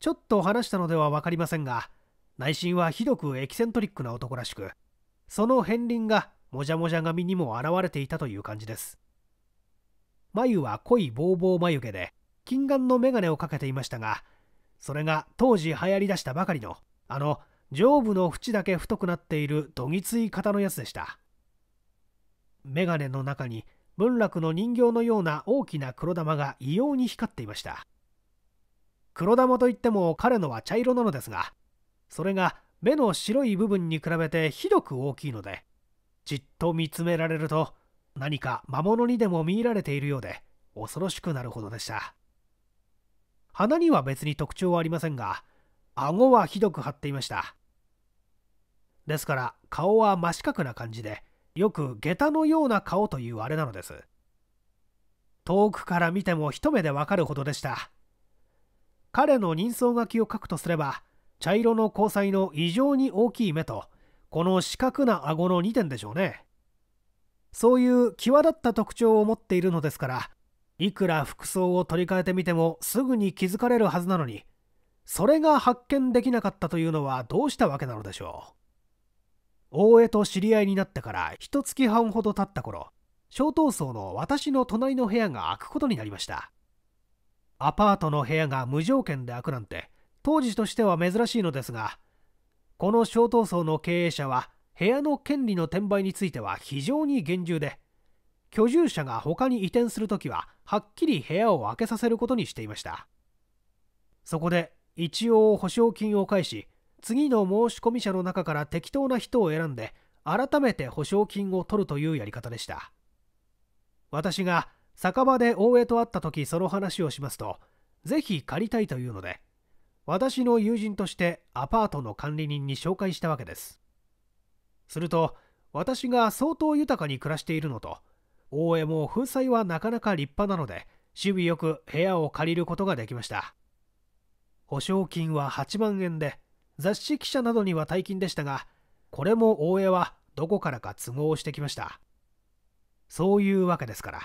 ちょっと話したのでは分かりませんが内心はひどくエキセントリックな男らしくその片鱗がもじゃもじゃ髪にも現れていたという感じです眉は濃いボーボー眉毛で近眼の眼鏡をかけていましたがそれが当時流行りだしたばかりのあの上部の縁だけ太くなっているどぎつい型のやつでした眼鏡の中に文楽の人形のような大きな黒玉が異様に光っていました黒玉といっても彼のは茶色なのですがそれが目の白い部分に比べてひどく大きいのでじっと見つめられると何か魔物にでも見入られているようで恐ろしくなるほどでした鼻には別に特徴はありませんが顎はひどく張っていましたですから顔は真四角な感じでよく下駄のような顔というあれなのです遠くから見ても一目でわかるほどでした彼の人相書きを書くとすれば茶色の交際の異常に大きい目とこの四角な顎の2点でしょうねそういう際立った特徴を持っているのですからいくら服装を取り替えてみてもすぐに気づかれるはずなのにそれが発見できなかったというのはどうしたわけなのでしょう大江と知り合いになってから一月半ほど経った頃小闘争の私の隣の部屋が開くことになりましたアパートの部屋が無条件で開くなんて当時としては珍しいのですがこの小闘争の経営者は部屋の権利の転売については非常に厳重で居住者が他に移転するときははっきり部屋を開けさせることにしていましたそこで一応保証金を返し次の申し込み者の中から適当な人を選んで改めて保証金を取るというやり方でした私が酒場で大江と会った時その話をしますとぜひ借りたいというので私の友人としてアパートの管理人に紹介したわけですすると私が相当豊かに暮らしているのと大江も粉砕はなかなか立派なので守備よく部屋を借りることができました保証金は8万円で雑誌記者などには大金でしたがこれも大江はどこからか都合してきましたそういうわけですから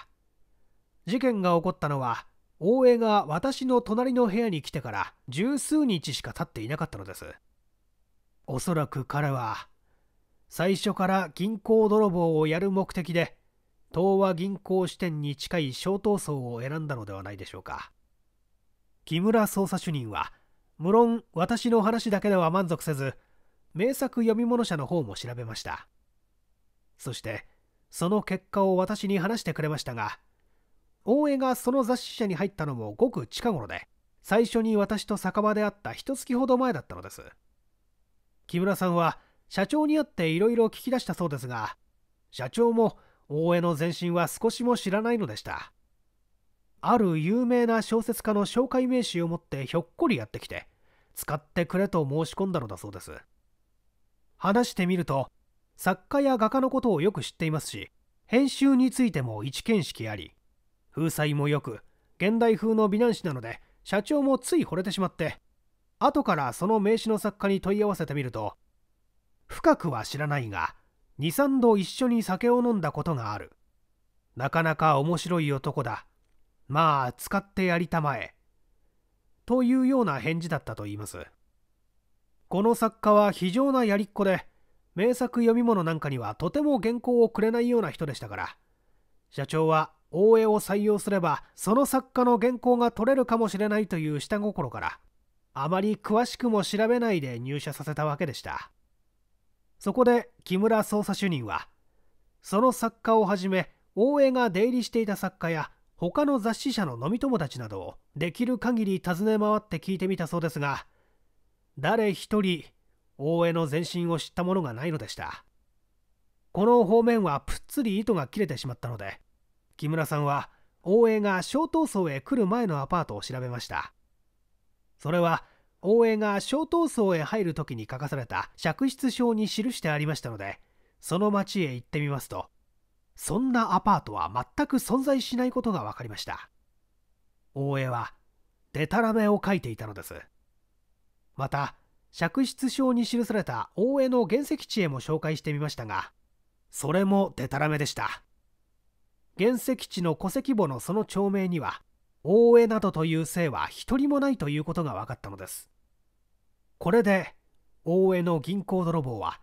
事件が起こったのは大江が私の隣の部屋に来てから十数日しか経っていなかったのですおそらく彼は最初から銀行泥棒をやる目的で東和銀行支店に近い小闘争を選んだのではないでしょうか木村捜査主任は無論私の話だけでは満足せず名作読み物社の方も調べましたそしてその結果を私に話してくれましたが大江がその雑誌社に入ったのもごく近頃で最初に私と酒場で会った一月ほど前だったのです木村さんは社長に会っていろいろ聞き出したそうですが社長も大江の前身は少しも知らないのでしたある有名な小説家の紹介名詞を持ってひょっこりやってきて使ってくれと申し込んだのだそうです話してみると作家や画家のことをよく知っていますし編集についても一見識あり風采もよく現代風の美男子なので社長もつい惚れてしまって後からその名刺の作家に問い合わせてみると深くは知らないが23度一緒に酒を飲んだことがあるなかなか面白い男だまあ使ってやりたまえというような返事だったといいますこの作家は非常なやりっこで名作読み物なんかにはとても原稿をくれないような人でしたから社長は大江を採用すればその作家の原稿が取れるかもしれないという下心からあまり詳しくも調べないで入社させたわけでしたそこで木村捜査主任はその作家をはじめ大江が出入りしていた作家や他の雑誌社の飲み友達などをできる限り訪ね回って聞いてみたそうですが誰一人大江の全身を知ったものがないのでしたこの方面はぷっつり糸が切れてしまったので木村さんは大江が小闘争へ来る前のアパートを調べましたそれは大江が小闘争へ入る時に書かされた借室書に記してありましたのでその町へ行ってみますとそんなアパートは全く存在しないことが分かりました大江はデタラメを書いていたのですまた借室書に記された大江の原石地へも紹介してみましたがそれもデタラメでした原石地の戸籍簿のその町名には大江などという姓は一人もないということが分かったのですこれで大江の銀行泥棒は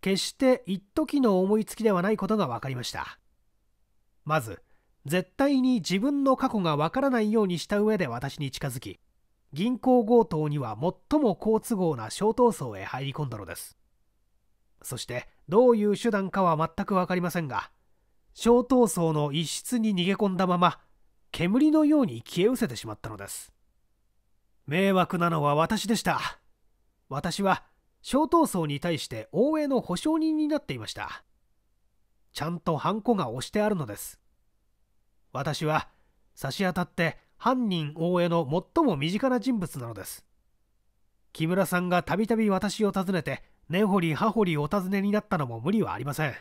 決して一時の思いつきではないことが分かりましたまず絶対に自分の過去が分からないようにした上で私に近づき銀行強盗には最も好都合な小闘争へ入り込んだのですそしてどういう手段かは全く分かりませんが小闘争の一室に逃げ込んだまま煙のように消え失せてしまったのです迷惑なのは私でした私は小闘争に対して応援の保証人になっていましたちゃんとハンコが押してあるのです私は差し当たって犯人大江の最も身近な人物なのです木村さんがたびたび私を訪ねて根掘り葉掘りお尋ねになったのも無理はありません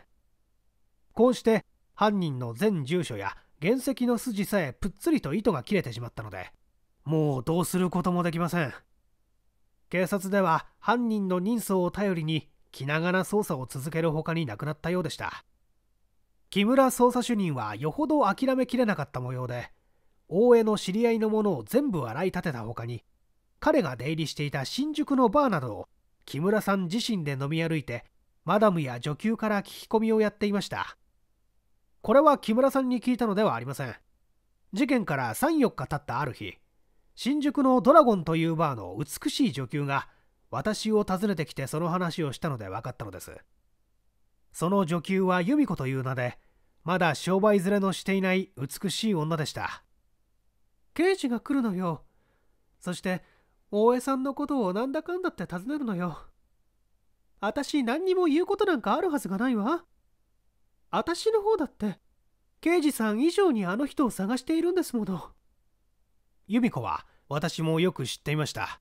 こうして犯人の全住所や原石の筋さえぷっつりと糸が切れてしまったのでもうどうすることもできません警察では犯人の人相を頼りに気長な捜査を続けるほかになくなったようでした木村捜査主任はよほど諦めきれなかった模様で大江の知り合いのものを全部洗い立てたほかに彼が出入りしていた新宿のバーなどを木村さん自身で飲み歩いてマダムや女給から聞き込みをやっていましたこれは木村さんに聞いたのではありません事件から34日経ったある日新宿のドラゴンというバーの美しい女給が私を訪ねてきてその話をしたので分かったのですその女給は由美子という名でまだ商売連れのしていない美しい女でした刑事が来るのよそして大江さんのことをなんだかんだって尋ねるのよ私何にも言うことなんかあるはずがないわ私の方だって刑事さん以上にあの人を探しているんですもの由美子は私もよく知っていました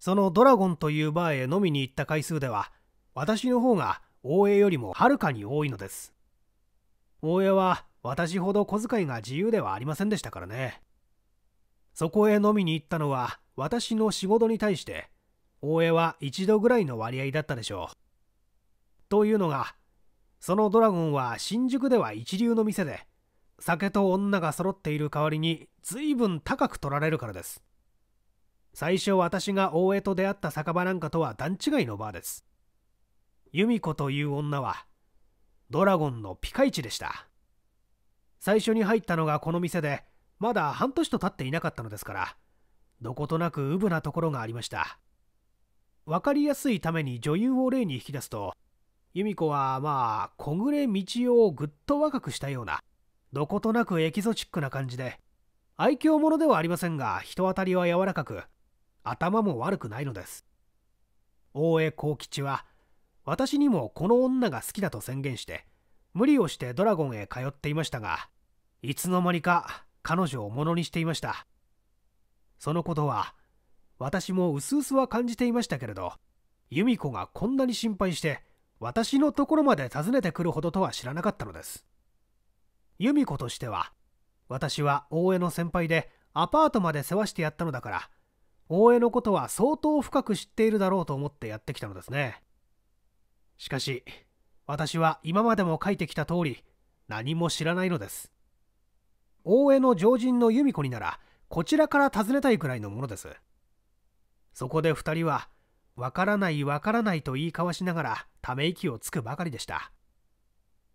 そのドラゴンというバーへ飲みに行った回数では私の方が大江よりもはるかに多いのです大江は私ほど小遣いが自由ではありませんでしたからねそこへ飲みに行ったのは私の仕事に対して大江は一度ぐらいの割合だったでしょうというのがそのドラゴンは新宿では一流の店で酒と女が揃っている代わりに随分高く取られるからです最初私が大江と出会った酒場なんかとは段違いのバーです由美子という女はドラゴンのピカイチでした最初に入ったのがこの店でまだ半年と経っていなかったのですからどことなくウブなところがありました分かりやすいために女優を例に引き出すと由美子はまあ小暮道夫をぐっと若くしたようなどことなくエキゾチックな感じで愛嬌者ではありませんが人当たりは柔らかく頭も悪くないのです大江幸吉は私にもこの女が好きだと宣言して無理をしてドラゴンへ通っていましたがいつの間にか彼女をものにしていましたそのことは私もうすうすは感じていましたけれど由美子がこんなに心配して私のところまで訪ねてくるほどとは知らなかったのです由美子としては私は大江の先輩でアパートまで世話してやったのだから大江のことは相当深く知っているだろうと思ってやってきたのですねしかし私は今までも書いてきた通り何も知らないのです大江の常人の由美子にならこちらから尋ねたいくらいのものですそこで2人はわからないわからないと言い交わしながらため息をつくばかりでした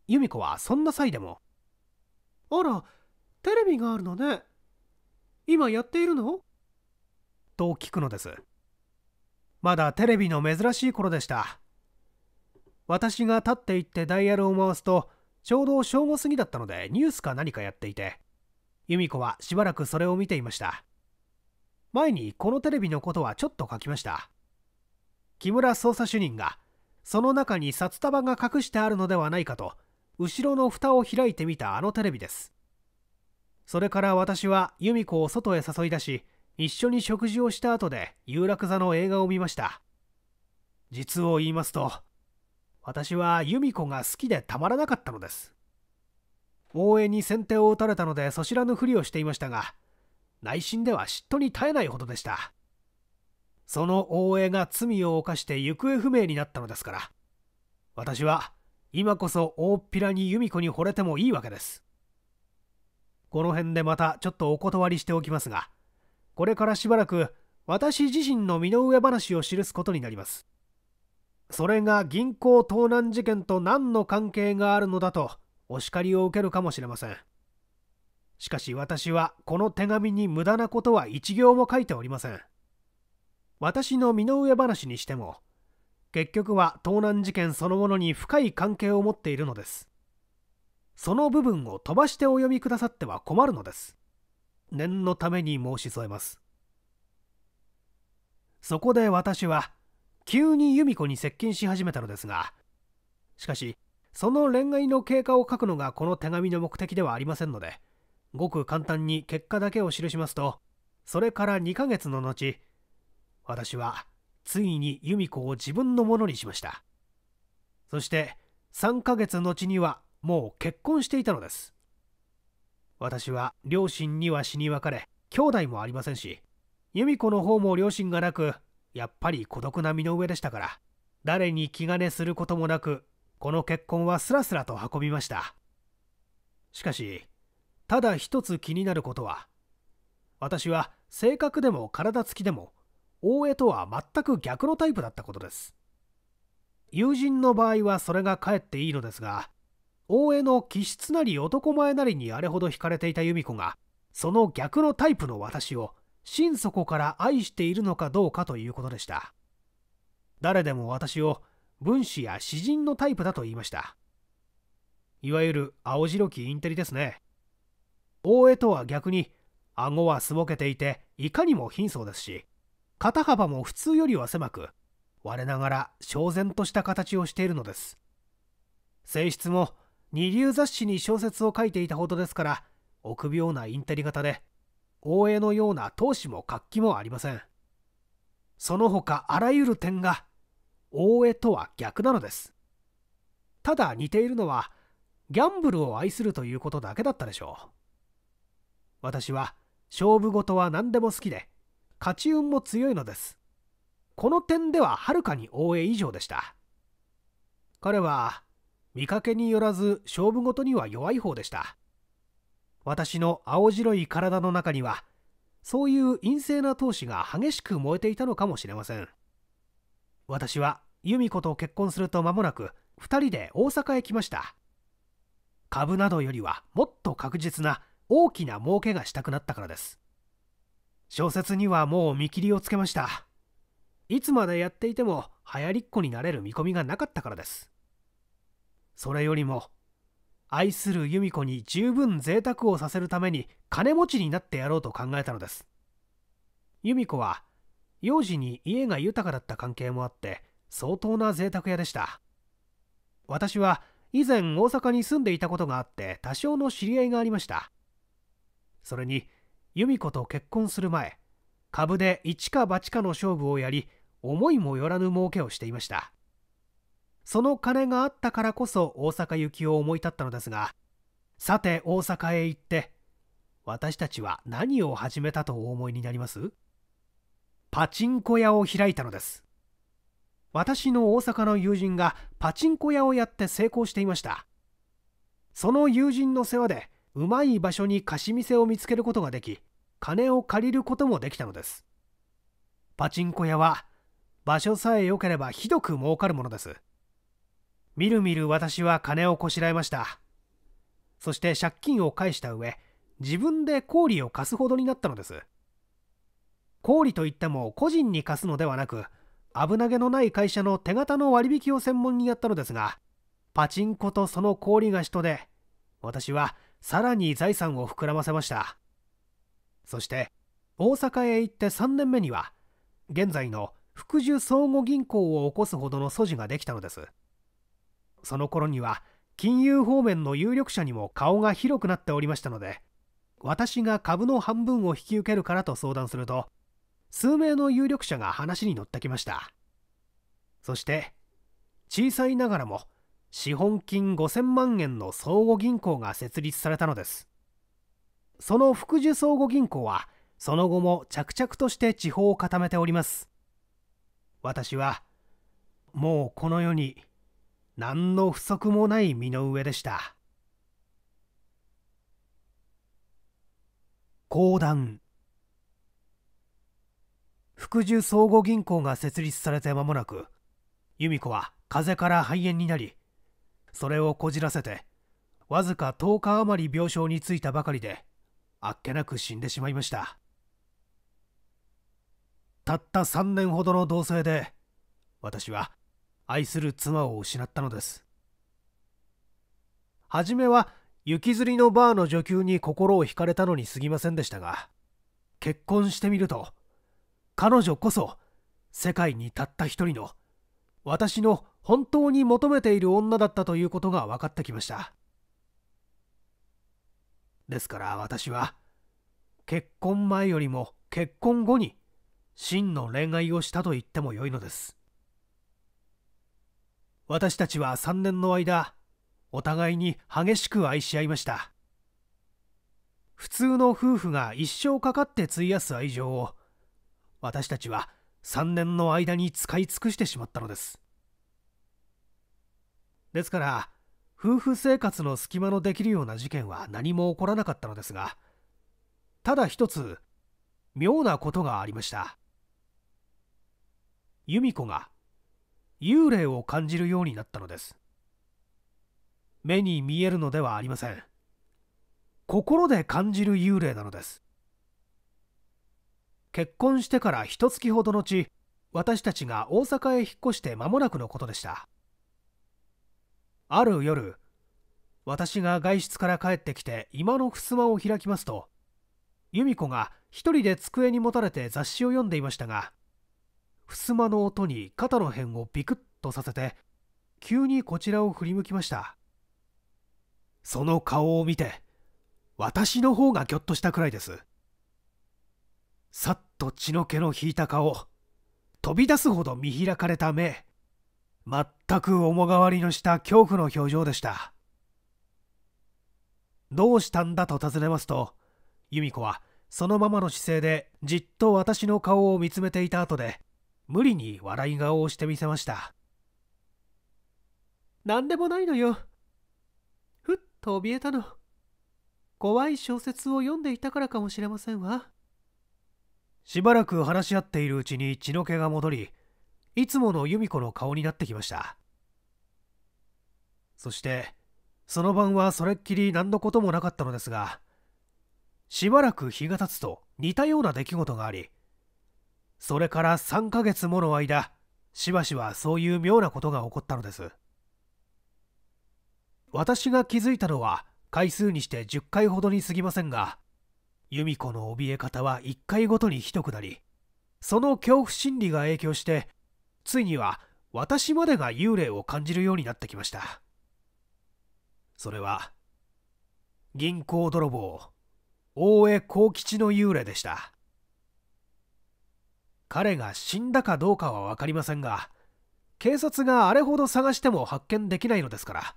由美子はそんな際でもあらテレビがあるのね今やっているのと聞くのですまだテレビの珍しい頃でした私が立っていってダイヤルを回すとちょうど正午過ぎだったのでニュースか何かやっていて由美子はしばらくそれを見ていました前にこのテレビのことはちょっと書きました木村捜査主任がその中に札束が隠してあるのではないかと後ろの蓋を開いてみたあのテレビですそれから私は由美子を外へ誘い出し一緒に食事をした後で有楽座の映画を見ました実を言いますと私は由美子が好きでたまらなかったのです応援に先手を打たれたのでそ知らぬふりをしていましたが内心では嫉妬に耐えないほどでしたその大江が罪を犯して行方不明になったのですから私は今こそ大っぴらに由美子に惚れてもいいわけですこの辺でまたちょっとお断りしておきますがこれからしばらく私自身の身の上話を記すことになりますそれが銀行盗難事件と何の関係があるのだとお叱りを受けるかもしれませんしかし私はこの手紙に無駄なことは一行も書いておりません私の身の上話にしても結局は盗難事件そのものに深い関係を持っているのですその部分を飛ばしてお読みくださっては困るのです念のために申し添えますそこで私は急に由美子に接近し始めたのですがしかしその恋愛の経過を書くのがこの手紙の目的ではありませんのでごく簡単に結果だけを記しますとそれから2ヶ月の後私はついに由美子を自分のものにしましたそして3ヶ月後にはもう結婚していたのです私は両親には死に別れ兄弟もありませんし由美子の方も両親がなくやっぱり孤独な身の上でしたから誰に気兼ねすることもなくこの結婚はスラスラと運びましたしかしただ一つ気になることは私は性格でも体つきでも大江とは全く逆のタイプだったことです友人の場合はそれがかえっていいのですが大江の気質なり男前なりにあれほど惹かれていた由美子がその逆のタイプの私を心底から愛しているのかどうかということでした誰でも私を分子や詩人のタイプだと言いましたいわゆる青白きインテリですね大江とは逆に顎はすぼけていていかにも貧相ですし肩幅も普通よりは狭く我ながら焦然とした形をしているのです性質も二流雑誌に小説を書いていたほどですから臆病なインテリ型で大江のような闘志も活気もありませんその他あらゆる点が大江とは逆なのですただ似ているのはギャンブルを愛するということだけだったでしょう私は勝負事は何でも好きで勝ち運も強いのですこの点でははるかに大江以上でした彼は見かけによらず勝負事には弱い方でした私の青白い体の中にはそういう陰性な闘志が激しく燃えていたのかもしれません私は由美子と結婚すると間もなく2人で大阪へ来ました株などよりはもっと確実な大きな儲けがしたくなったからです小説にはもう見切りをつけましたいつまでやっていても流行りっ子になれる見込みがなかったからですそれよりも愛する由美子に十分贅沢をさせるために金持ちになってやろうと考えたのです由美子は幼児に家が豊かだった関係もあって相当な贅沢屋でした私は以前大阪に住んでいたことがあって多少の知り合いがありましたそれに由美子と結婚する前株で一か八かの勝負をやり思いもよらぬ儲けをしていましたその金があったからこそ大阪行きを思い立ったのですがさて大阪へ行って私たちは何を始めたとお思いになりますパチンコ屋を開いたのです私の大阪の友人がパチンコ屋をやって成功していましたその友人の世話でうまい場所に貸し店を見つけることができ金を借りることもできたのですパチンコ屋は場所さえ良ければひどく儲かるものですみるみる私は金をこしらえましたそして借金を返した上自分で氷を貸すほどになったのです氷といっても個人に貸すのではなく危なげのない会社の手形の割引を専門にやったのですがパチンコとその氷菓子とで私はさらに財産を膨らませましたそして大阪へ行って3年目には現在の福寿相互銀行を起こすほどの素地ができたのですその頃には金融方面の有力者にも顔が広くなっておりましたので私が株の半分を引き受けるからと相談すると数名の有力者が話に乗ってきましたそして小さいながらも資本金5000万円の相互銀行が設立されたのですその福寿相互銀行はその後も着々として地方を固めております私はもうこの世に何の不足もない身の上でした講談福寿相互銀行が設立されて間もなく由美子は風邪から肺炎になりそれをこじらせてわずか10日余り病床についたばかりであっけなく死んでしまいましたたった3年ほどの同棲で私は愛する妻を失ったのです初めは雪吊りのバーの女給に心を惹かれたのに過ぎませんでしたが結婚してみると彼女こそ世界にたった一人の私の本当に求めている女だったということが分かってきましたですから私は結婚前よりも結婚後に真の恋愛をしたと言ってもよいのです私たちは3年の間お互いに激しく愛し合いました普通の夫婦が一生かかって費やす愛情を私たちは3年の間に使い尽くしてしまったのですですから夫婦生活の隙間のできるような事件は何も起こらなかったのですがただ一つ妙なことがありました由美子が幽霊を感じるようになったのです目に見えるのではありません心で感じる幽霊なのです結婚してから一月ほどのち私たちが大阪へ引っ越して間もなくのことでしたある夜私が外出から帰ってきて今の襖を開きますと由美子が一人で机にもたれて雑誌を読んでいましたが襖の音に肩の辺をビクッとさせて急にこちらを振り向きましたその顔を見て私の方がぎょっとしたくらいですさっと血の気の引いた顔飛び出すほど見開かれた目全く面変わりのした恐怖の表情でした。どうしたんだと尋ねますと、由美子はそのままの姿勢でじっと私の顔を見つめていた後で、無理に笑い顔をしてみせました。何でもないのよ。ふっと怯えたの。怖い小説を読んでいたからかもしれませんわ。しばらく話し合っているうちに血の気が戻り、いつもの由美子の顔になってきましたそしてその晩はそれっきり何のこともなかったのですがしばらく日が経つと似たような出来事がありそれから3ヶ月もの間しばしばそういう妙なことが起こったのです私が気づいたのは回数にして10回ほどに過ぎませんが由美子の怯え方は1回ごとにひどくなりその恐怖心理が影響してついには私までが幽霊を感じるようになってきましたそれは銀行泥棒大江幸吉の幽霊でした彼が死んだかどうかは分かりませんが警察があれほど探しても発見できないのですから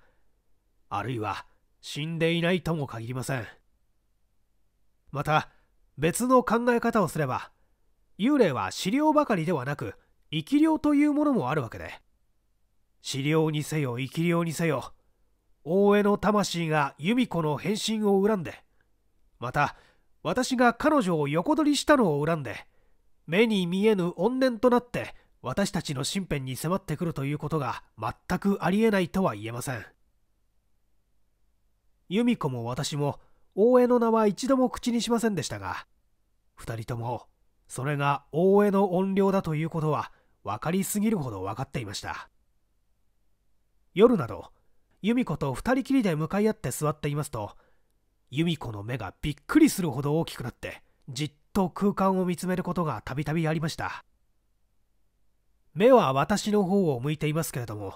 あるいは死んでいないとも限りませんまた別の考え方をすれば幽霊は資料ばかりではなく生き量というものもあるわけで資料にせよ生き量にせよ大江の魂が弓子の返信を恨んでまた私が彼女を横取りしたのを恨んで目に見えぬ怨念となって私たちの身辺に迫ってくるということが全くありえないとは言えません由美子も私も大江の名は一度も口にしませんでしたが2人ともそれが大江の怨霊だということは分かりすぎるほど分かっていました夜など由美子と2人きりで向かい合って座っていますと由美子の目がびっくりするほど大きくなってじっと空間を見つめることがたびたびありました目は私の方を向いていますけれども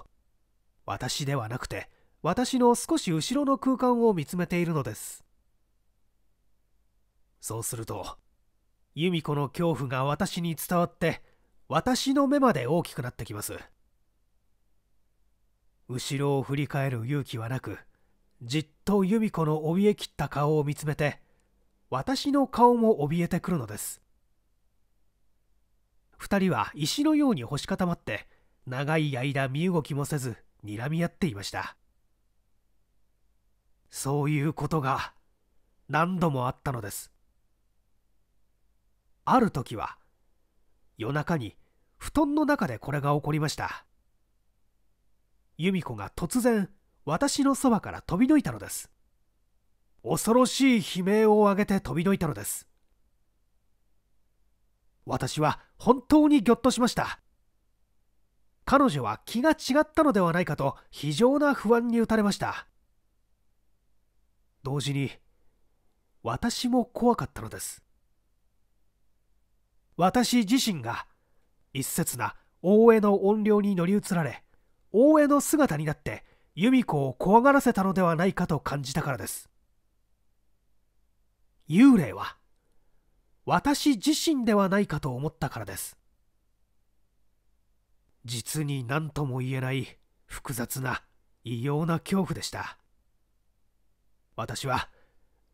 私ではなくて私の少し後ろの空間を見つめているのですそうすると由美子の恐怖が私に伝わって私の目まで大きくなってきます後ろを振り返る勇気はなくじっと由美子の怯えきった顔を見つめて私の顔も怯えてくるのです2人は石のように干し固まって長い間身動きもせず睨み合っていましたそういうことが何度もあったのですある時は夜中に布団の中でこれが起こりました由美子が突然私のそばから飛び抜いたのです恐ろしい悲鳴を上げて飛び抜いたのです私は本当にぎょっとしました彼女は気が違ったのではないかと非常な不安に打たれました同時に私も怖かったのです私自身が一刹な大江の怨霊に乗り移られ大江の姿になって由美子を怖がらせたのではないかと感じたからです幽霊は私自身ではないかと思ったからです実に何とも言えない複雑な異様な恐怖でした私は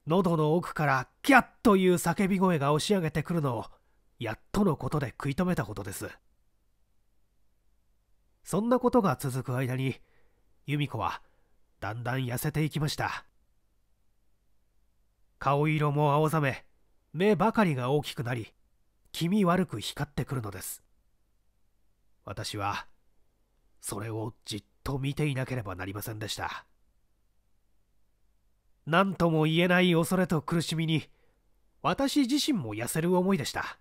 喉の奥から「キャッ!」という叫び声が押し上げてくるのをやっとのことで食い止めたことですそんなことが続く間に由美子はだんだん痩せていきました顔色も青ざめ目ばかりが大きくなり気味悪く光ってくるのです私はそれをじっと見ていなければなりませんでした何とも言えない恐れと苦しみに私自身も痩せる思いでした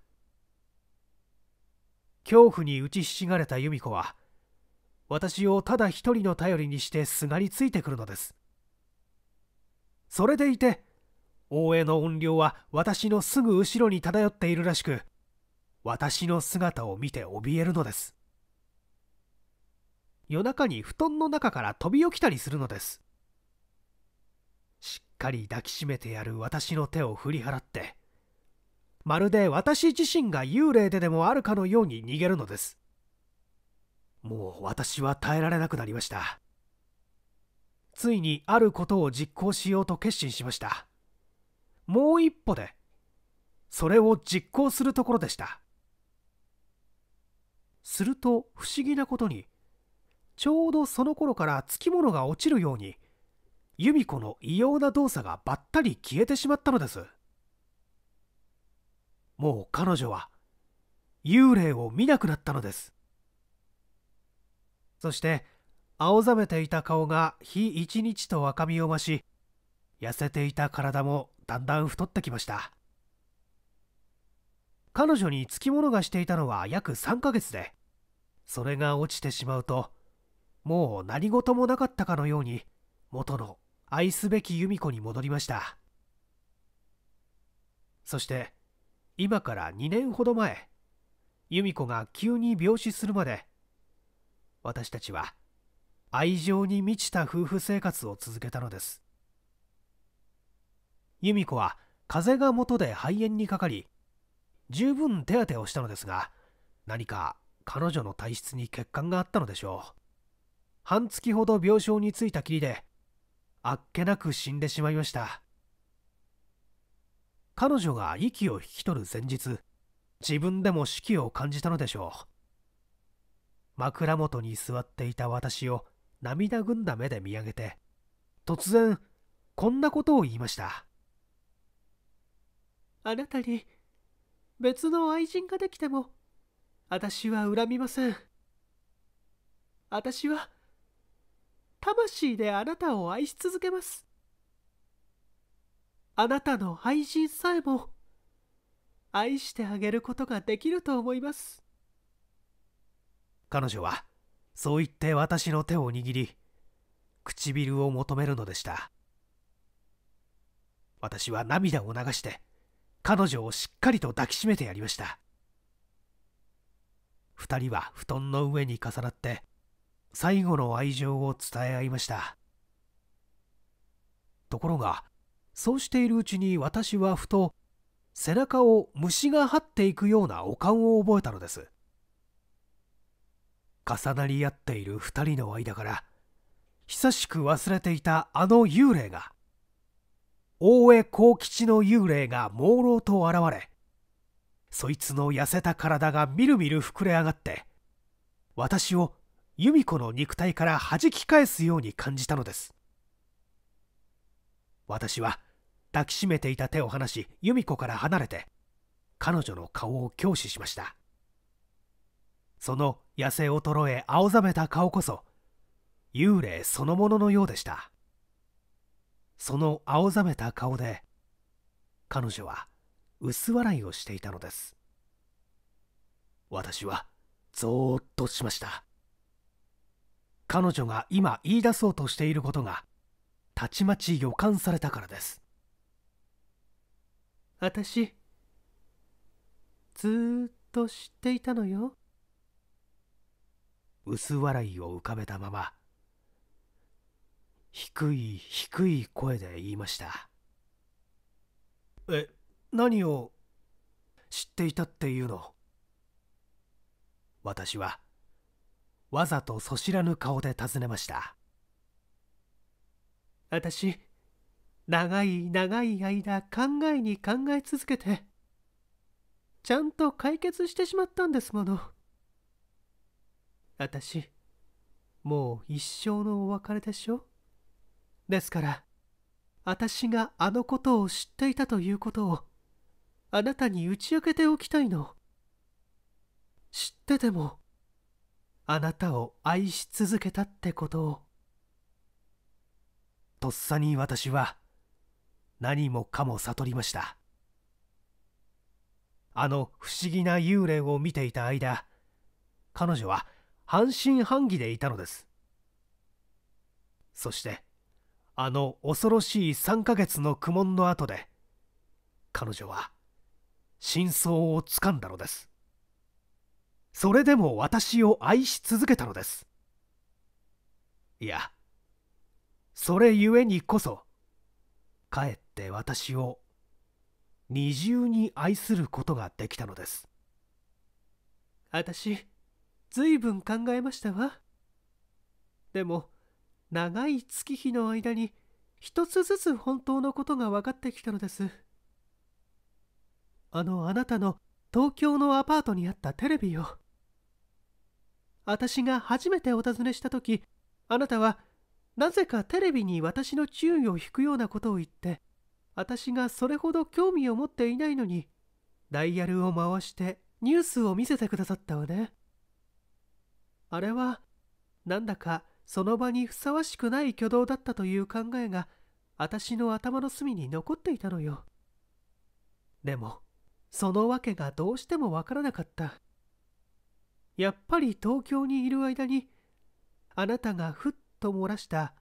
恐怖に打ちひしがれた由美子は私をただ一人の頼りにしてすがりついてくるのですそれでいて大江の怨霊は私のすぐ後ろに漂っているらしく私の姿を見て怯えるのです夜中に布団の中から飛び起きたりするのですしっかり抱きしめてやる私の手を振り払ってまるで私自身が幽霊ででもあるかのように逃げるのですもう私は耐えられなくなりましたついにあることを実行しようと決心しましたもう一歩でそれを実行するところでしたすると不思議なことにちょうどその頃からつきものが落ちるように由美子の異様な動作がばったり消えてしまったのですもう彼女は幽霊を見なくなったのですそして青ざめていた顔が日一日と赤みを増し痩せていた体もだんだん太ってきました彼女につきものがしていたのは約3ヶ月でそれが落ちてしまうともう何事もなかったかのように元の愛すべき由美子に戻りましたそして今から2年ほど前由美子が急に病死するまで私たちは愛情に満ちた夫婦生活を続けたのです由美子は風邪が元で肺炎にかかり十分手当てをしたのですが何か彼女の体質に欠陥があったのでしょう半月ほど病床についたきりであっけなく死んでしまいました彼女が息を引き取る前日自分でも死期を感じたのでしょう枕元に座っていた私を涙ぐんだ目で見上げて突然こんなことを言いましたあなたに別の愛人ができても私は恨みません私は魂であなたを愛し続けますあなたの愛人さえも愛してあげることができると思います彼女はそう言って私の手を握り唇を求めるのでした私は涙を流して彼女をしっかりと抱きしめてやりました2人は布団の上に重なって最後の愛情を伝え合いましたところがそうしているうちに私はふと背中を虫が這っていくようなお顔を覚えたのです重なり合っている2人の間から久しく忘れていたあの幽霊が大江幸吉の幽霊が朦朧と現れそいつの痩せた体がみるみる膨れ上がって私を由美子の肉体から弾き返すように感じたのです私は抱きしめていた手を離し由美子から離れて彼女の顔を凝視しましたその痩せ衰え青ざめた顔こそ幽霊そのもののようでしたその青ざめた顔で彼女は薄笑いをしていたのです私はぞーっとしました彼女が今言い出そうとしていることがたちまち予感されたからです私ずーっと知っていたのよ薄笑いを浮かべたまま低い低い声で言いましたえ何を知っていたっていうの私はわざとそしらぬ顔で尋ねました私長い長い間考えに考え続けてちゃんと解決してしまったんですもの私もう一生のお別れでしょですから私があのことを知っていたということをあなたに打ち明けておきたいの知っててもあなたを愛し続けたってことをとっさに私は何もかも悟りましたあの不思議な幽霊を見ていた間彼女は半信半疑でいたのですそしてあの恐ろしい3ヶ月の苦悶の後で彼女は真相をつかんだのですそれでも私を愛し続けたのですいやそれゆえにこそかえって私を二重に愛することができたのです私ずいぶん考えましたわでも長い月日の間に一つずつ本当のことが分かってきたのですあのあなたの東京のアパートにあったテレビを私が初めてお尋ねした時あなたはなぜかテレビに私の注意を引くようなことを言って私がそれほど興味を持っていないのにダイヤルを回してニュースを見せてくださったわねあれはなんだかその場にふさわしくない挙動だったという考えが私の頭の隅に残っていたのよでもそのわけがどうしてもわからなかったやっぱり東京にいる間にあなたがふっと漏らした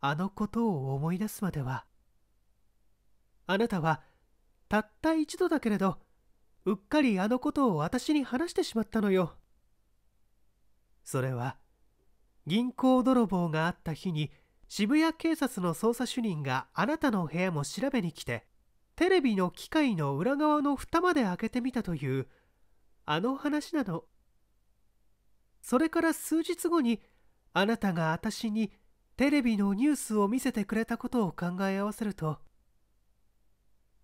あのことを思い出すまではあなたはたった一度だけれどうっかりあのことを私に話してしまったのよそれは銀行泥棒があった日に渋谷警察の捜査主任があなたの部屋も調べに来てテレビの機械の裏側の蓋まで開けてみたというあの話なのそれから数日後にあなたが私にテレビのニュースを見せてくれたことを考え合わせると、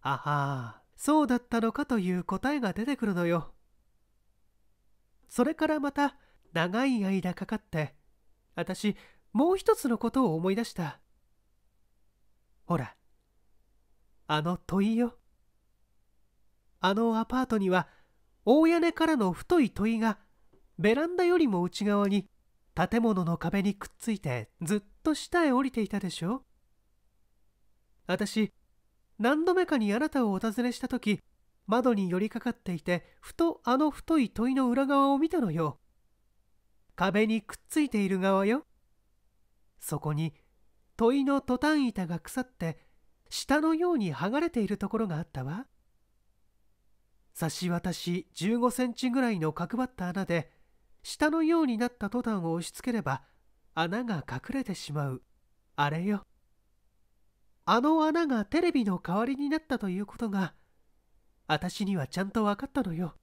あはそうだったのかという答えが出てくるのよ。それからまた長い間かかって、私、もう一つのことを思い出した。ほら、あの問いよ。あのアパートには、大屋根からの太い問いが、ベランダよりも内側に建物の壁にくっついてずっと下へ降りていたでしょ私何度目かにあなたをお尋ねした時窓に寄りかかっていてふとあの太い問いの裏側を見たのよ壁にくっついている側よそこに問いのトタン板が腐って下のように剥がれているところがあったわ差し渡し15センチぐらいの角張った穴で下のようになったトタンを押し付ければ穴が隠れてしまうあれよあの穴がテレビの代わりになったということが私にはちゃんと分かったのよ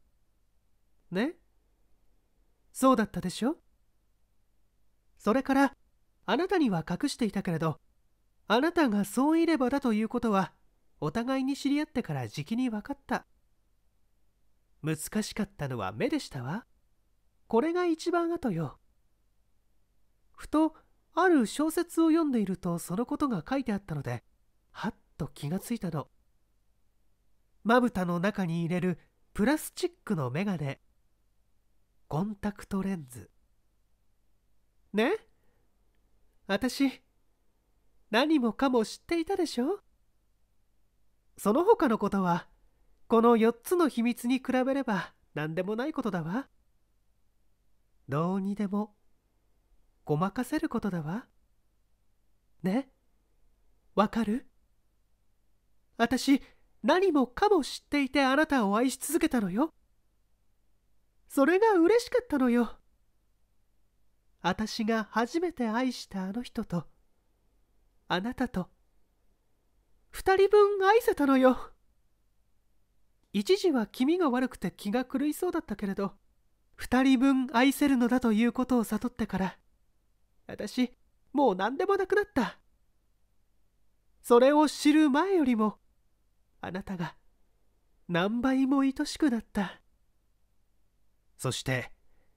ねそうだったでしょそれからあなたには隠していたけれどあなたがそういればだということはお互いに知り合ってからじきに分かった難しかったのは目でしたわ。これが一番後よ。ふと、ある小説を読んでいるとそのことが書いてあったので、はっと気がついたの。まぶたの中に入れるプラスチックのメガネ。コンタクトレンズ。ね私、何もかも知っていたでしょその他のことは、この4つの秘密に比べれば何でもないことだわ。どうにでもごまかせることだわねわかる私何もかも知っていてあなたを愛し続けたのよそれが嬉しかったのよ私が初めて愛したあの人とあなたと二人分愛せたのよ一時は気味が悪くて気が狂いそうだったけれど2人分愛せるのだということを悟ってから私もう何でもなくなったそれを知る前よりもあなたが何倍も愛しくなったそして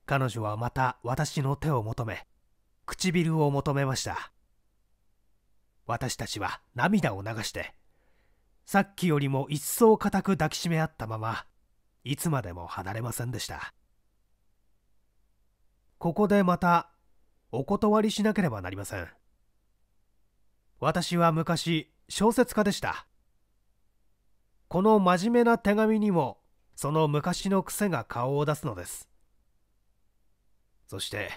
彼女はまた私の手を求め唇を求めました私たちは涙を流してさっきよりも一層固く抱きしめ合ったままいつまでも離れませんでしたここでまたお断りしなければなりません私は昔小説家でしたこの真面目な手紙にもその昔の癖が顔を出すのですそして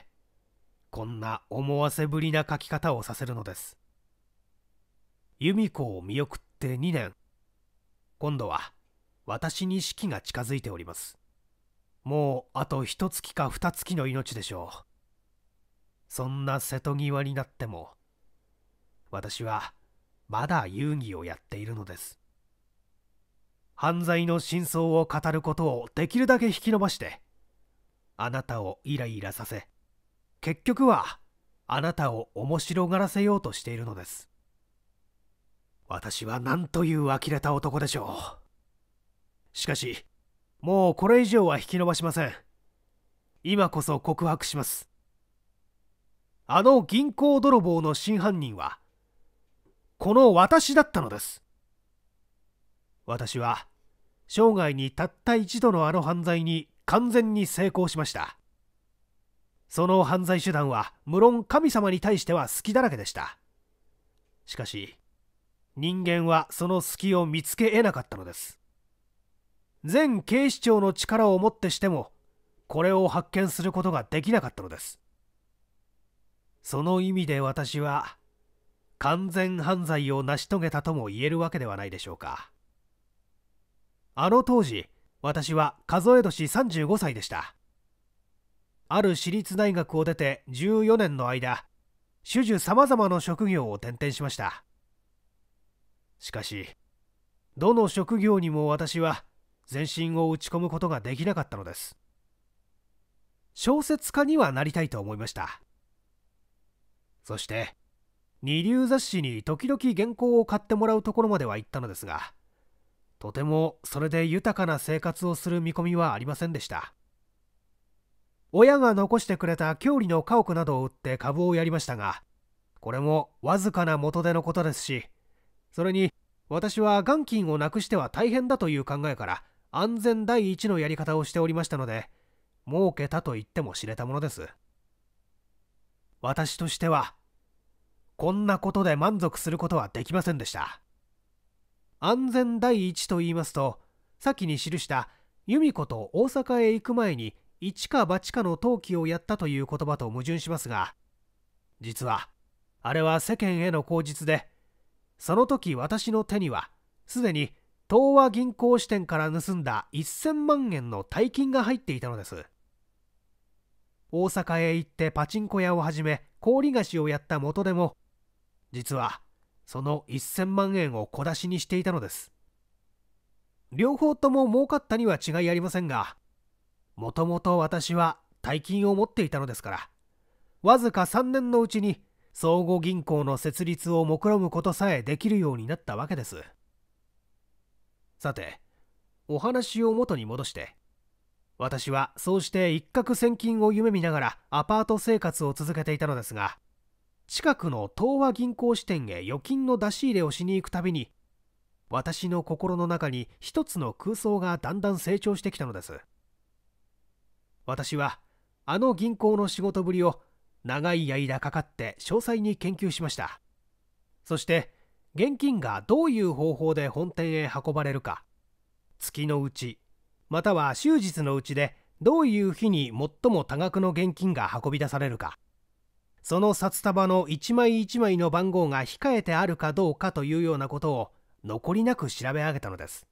こんな思わせぶりな書き方をさせるのです由美子を見送って2年今度は私に死期が近づいておりますもうあと一月か二月の命でしょうそんな瀬戸際になっても私はまだ遊戯をやっているのです犯罪の真相を語ることをできるだけ引き延ばしてあなたをイライラさせ結局はあなたを面白がらせようとしているのです私は何という呆れた男でしょうしかしもうこれ以上は引き延ばしません今こそ告白しますあの銀行泥棒の真犯人はこの私だったのです私は生涯にたった一度のあの犯罪に完全に成功しましたその犯罪手段は無論神様に対しては隙だらけでしたしかし人間はその隙を見つけえなかったのです全警視庁の力をもってしてもこれを発見することができなかったのですその意味で私は完全犯罪を成し遂げたとも言えるわけではないでしょうかあの当時私は数え年35歳でしたある私立大学を出て14年の間種々さまざまな職業を転々しましたしかしどの職業にも私は全身を打ち込むことができなかったのです小説家にはなりたいと思いましたそして二流雑誌に時々原稿を買ってもらうところまでは行ったのですがとてもそれで豊かな生活をする見込みはありませんでした親が残してくれた郷里の家屋などを売って株をやりましたがこれもわずかな元手のことですしそれに私は元金をなくしては大変だという考えから安全第一のやり方をしておりましたので儲けたと言っても知れたものです私としてはこんなことで満足することはできませんでした安全第一と言いますと先に記した由美子と大阪へ行く前に一か八かの登記をやったという言葉と矛盾しますが実はあれは世間への口実でその時私の手にはすでに東和銀行支店から盗んだ1000万円の大金が入っていたのです大阪へ行ってパチンコ屋を始め氷菓子をやった元でも実はその1000万円を小出しにしていたのです両方とも儲かったには違いありませんがもともと私は大金を持っていたのですからわずか3年のうちに相互銀行の設立を目論むことさえできるようになったわけですさてお話を元に戻して私はそうして一攫千金を夢見ながらアパート生活を続けていたのですが近くの東和銀行支店へ預金の出し入れをしに行くたびに私の心の中に一つの空想がだんだん成長してきたのです私はあの銀行の仕事ぶりを長い間かかって詳細に研究しましたそして現金がどういう方法で本店へ運ばれるか月のうちまたは終日のうちでどういう日に最も多額の現金が運び出されるかその札束の一枚一枚の番号が控えてあるかどうかというようなことを残りなく調べ上げたのです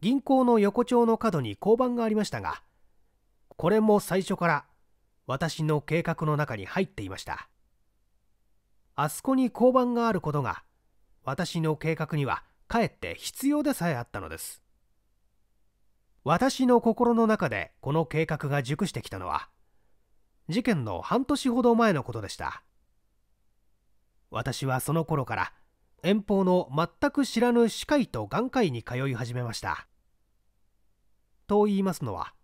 銀行の横丁の角に交番がありましたがこれも最初から私の計画の中に入っていましたあそこに交番があることが私の計画にはかえって必要でさえあったのです私の心の中でこの計画が熟してきたのは事件の半年ほど前のことでした私はその頃から遠方の全く知らぬ歯科医と眼科医に通い始めましたと言いますのは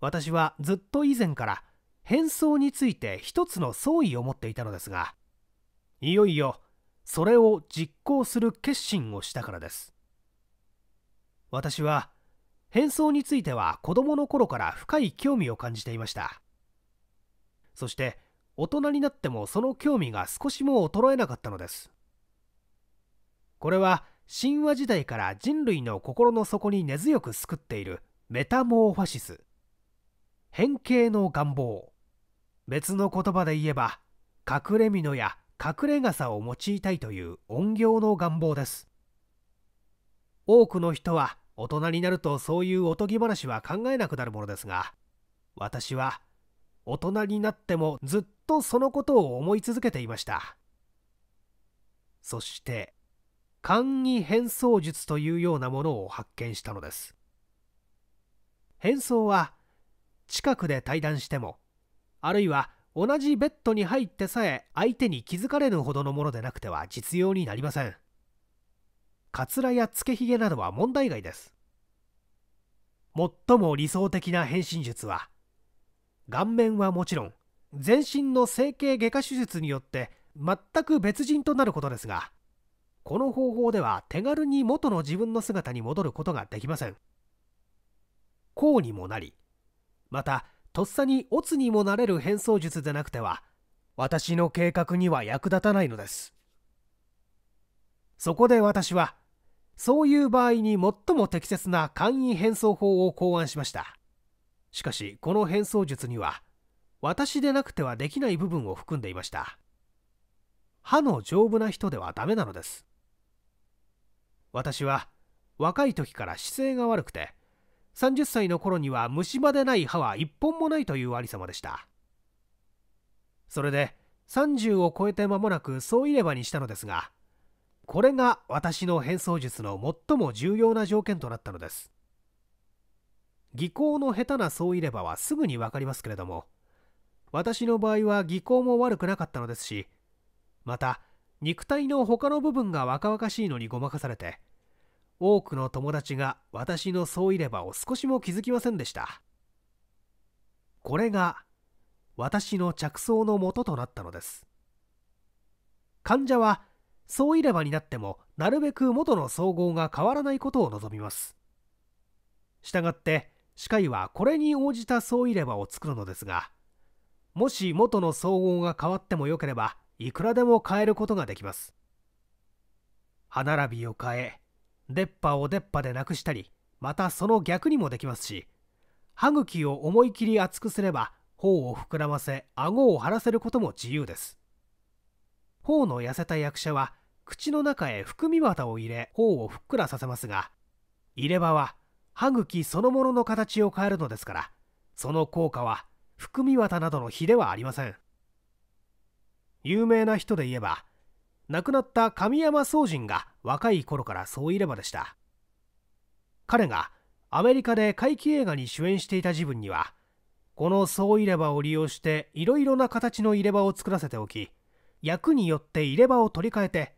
私はずっと以前から変装について一つの創意を持っていたのですがいよいよそれを実行する決心をしたからです私は変装については子供の頃から深い興味を感じていましたそして大人になってもその興味が少しも衰えなかったのですこれは神話時代から人類の心の底に根強く救っているメタモーファシス変形の願望別の言葉で言えば隠れ蓑や隠れ傘を用いたいという怨業の願望です多くの人は大人になるとそういうおとぎ話は考えなくなるものですが私は大人になってもずっとそのことを思い続けていましたそして簡易変装術というようなものを発見したのです変装は近くで対談してもあるいは同じベッドに入ってさえ相手に気づかれぬほどのものでなくては実用になりませんかつらやつけひげなどは問題外です最も理想的な変身術は顔面はもちろん全身の整形外科手術によって全く別人となることですがこの方法では手軽に元の自分の姿に戻ることができませんこうにもなりまたとっさにオツにもなれる変装術でなくては私の計画には役立たないのですそこで私はそういう場合に最も適切な簡易変装法を考案しましたしかしこの変装術には私でなくてはできない部分を含んでいました歯の丈夫な人ではダメなのです私は若い時から姿勢が悪くて30歳の頃には虫歯でない歯は1本もないというありさまでしたそれで30を超えて間もなくそういればにしたのですがこれが私の変装術の最も重要な条件となったのです技巧の下手なそういればはすぐに分かりますけれども私の場合は技巧も悪くなかったのですしまた肉体の他の部分が若々しいのにごまかされて多くの友達が私の総入れ歯を少しも気づきませんでした。これが私の着想のもととなったのです。患者は総入れ歯になってもなるべく元の総合が変わらないことを望みます。したがって歯科医はこれに応じた総入れ歯を作るのですが、もし元の総合が変わってもよければいくらでも変えることができます。歯並びを変え、出っ歯を出っ歯でなくしたりまたその逆にもできますし歯茎を思い切り厚くすれば頬を膨らませ顎を張らせることも自由です頬の痩せた役者は口の中へ含み綿を入れ頬をふっくらさせますが入れ歯は歯茎そのものの形を変えるのですからその効果は含み綿などの比ではありません有名な人で言えば亡くなった神山宗仁が若い頃からそういればでした彼がアメリカで怪奇映画に主演していた時分にはこの総入れ歯を利用していろいろな形の入れ歯を作らせておき役によって入れ歯を取り替えて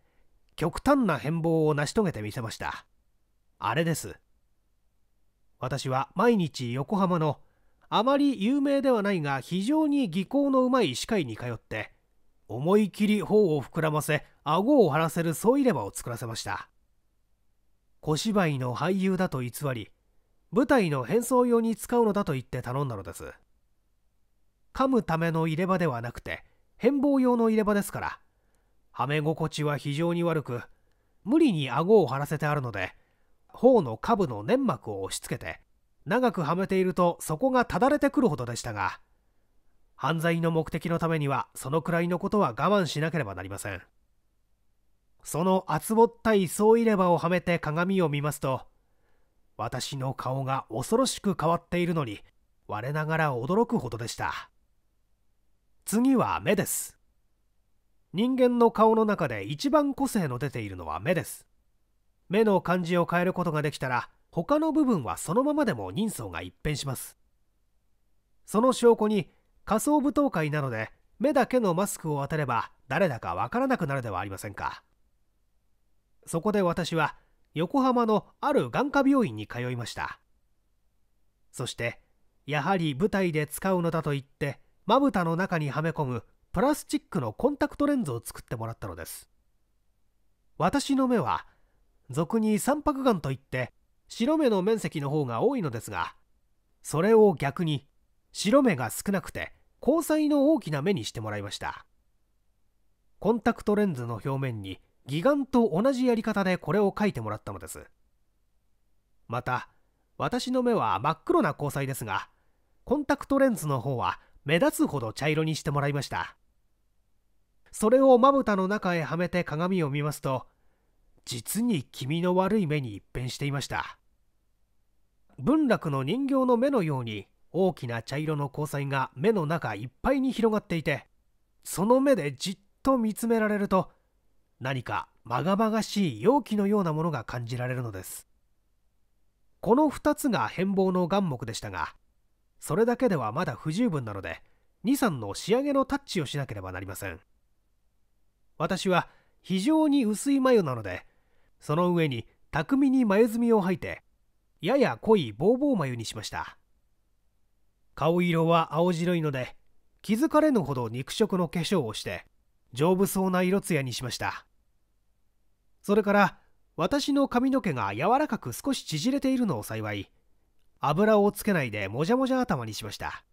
極端な変貌を成し遂げてみせましたあれです私は毎日横浜のあまり有名ではないが非常に技巧のうまい歯科医に通って思い切り頬を膨らませ顎を張らせる添いれ歯を作らせました小芝居の俳優だと偽り舞台の変装用に使うのだと言って頼んだのです噛むための入れ歯ではなくて変貌用の入れ歯ですからはめ心地は非常に悪く無理に顎を張らせてあるので頬の下部の粘膜を押し付けて長くはめているとそこがただれてくるほどでしたが犯罪の目的のためにはそのくらいのことは我慢しなければなりませんその厚ぼったい総入れ歯をはめて鏡を見ますと私の顔が恐ろしく変わっているのに我ながら驚くほどでした次は目です人間の顔の中で一番個性の出ているのは目です目の感じを変えることができたら他の部分はそのままでも人相が一変しますその証拠に仮想舞踏会なので目だけのマスクを当てれば誰だかわからなくなるではありませんかそこで私は横浜のある眼科病院に通いましたそしてやはり舞台で使うのだと言ってまぶたの中にはめ込むプラスチックのコンタクトレンズを作ってもらったのです私の目は俗に三白眼といって白目の面積の方が多いのですがそれを逆に白目が少なくて交彩の大きな目にしてもらいましたコンタクトレンズの表面に義眼と同じやり方でこれを描いてもらったのですまた私の目は真っ黒な光彩ですがコンタクトレンズの方は目立つほど茶色にしてもらいましたそれをまぶたの中へはめて鏡を見ますと実に気味の悪い目に一変していました文楽の人形の目のように大きな茶色の光彩が目の中いっぱいに広がっていてその目でじっと見つめられると何かまがまがしい容器のようなものが感じられるのですこの2つが変貌の眼目でしたがそれだけではまだ不十分なので23の仕上げのタッチをしなければなりません私は非常に薄い眉なのでその上に巧みに眉墨を吐いてやや濃いボーボー眉にしました顔色は青白いので気づかれぬほど肉食の化粧をして丈夫そうな色艶にしましたそれから私の髪の毛が柔らかく少し縮れているのを幸い油をつけないでもじゃもじゃ頭にしました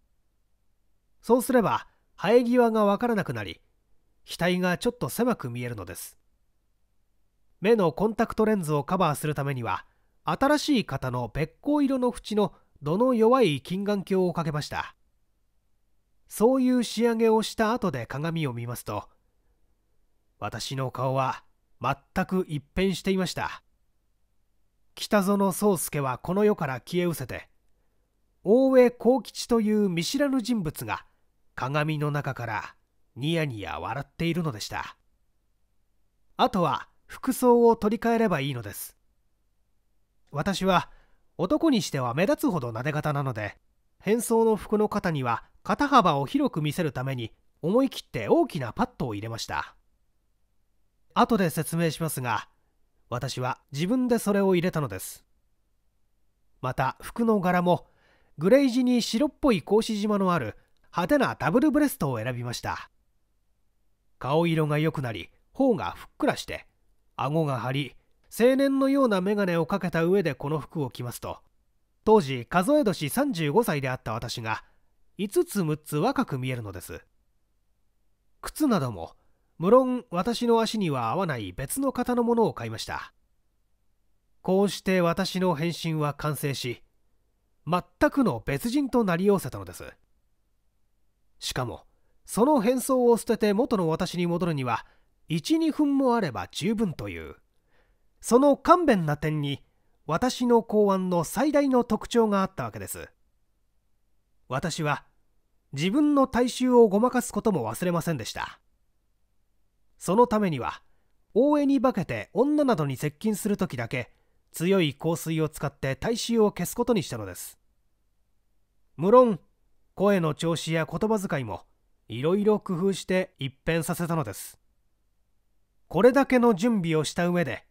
そうすれば生え際がわからなくなり額がちょっと狭く見えるのです目のコンタクトレンズをカバーするためには新しい型のべっ甲色の縁の度の弱い金眼鏡をかけましたそういう仕上げをした後で鏡を見ますと私の顔は全く一変していました北園宗介はこの世から消え失せて大江幸吉という見知らぬ人物が鏡の中からニヤニヤ笑っているのでしたあとは服装を取り替えればいいのです私は男にしては目立つほどなで方なので変装の服の肩には肩幅を広く見せるために思い切って大きなパッドを入れました後で説明しますが私は自分でそれを入れたのですまた服の柄もグレイ地に白っぽい格子縞のある派手なダブルブレストを選びました顔色が良くなり頬がふっくらして顎が張り青年のような眼鏡をかけた上でこの服を着ますと当時数え年35歳であった私が5つ6つ若く見えるのです靴なども無論私の足には合わない別の方のものを買いましたこうして私の返信は完成し全くの別人となりおせたのですしかもその変装を捨てて元の私に戻るには12分もあれば十分というその勘弁な点に私の考案の最大の特徴があったわけです私は自分の大衆をごまかすことも忘れませんでしたそのためには大江に化けて女などに接近する時だけ強い香水を使って大衆を消すことにしたのです無論声の調子や言葉遣いもいろいろ工夫して一変させたのですこれだけの準備をした上で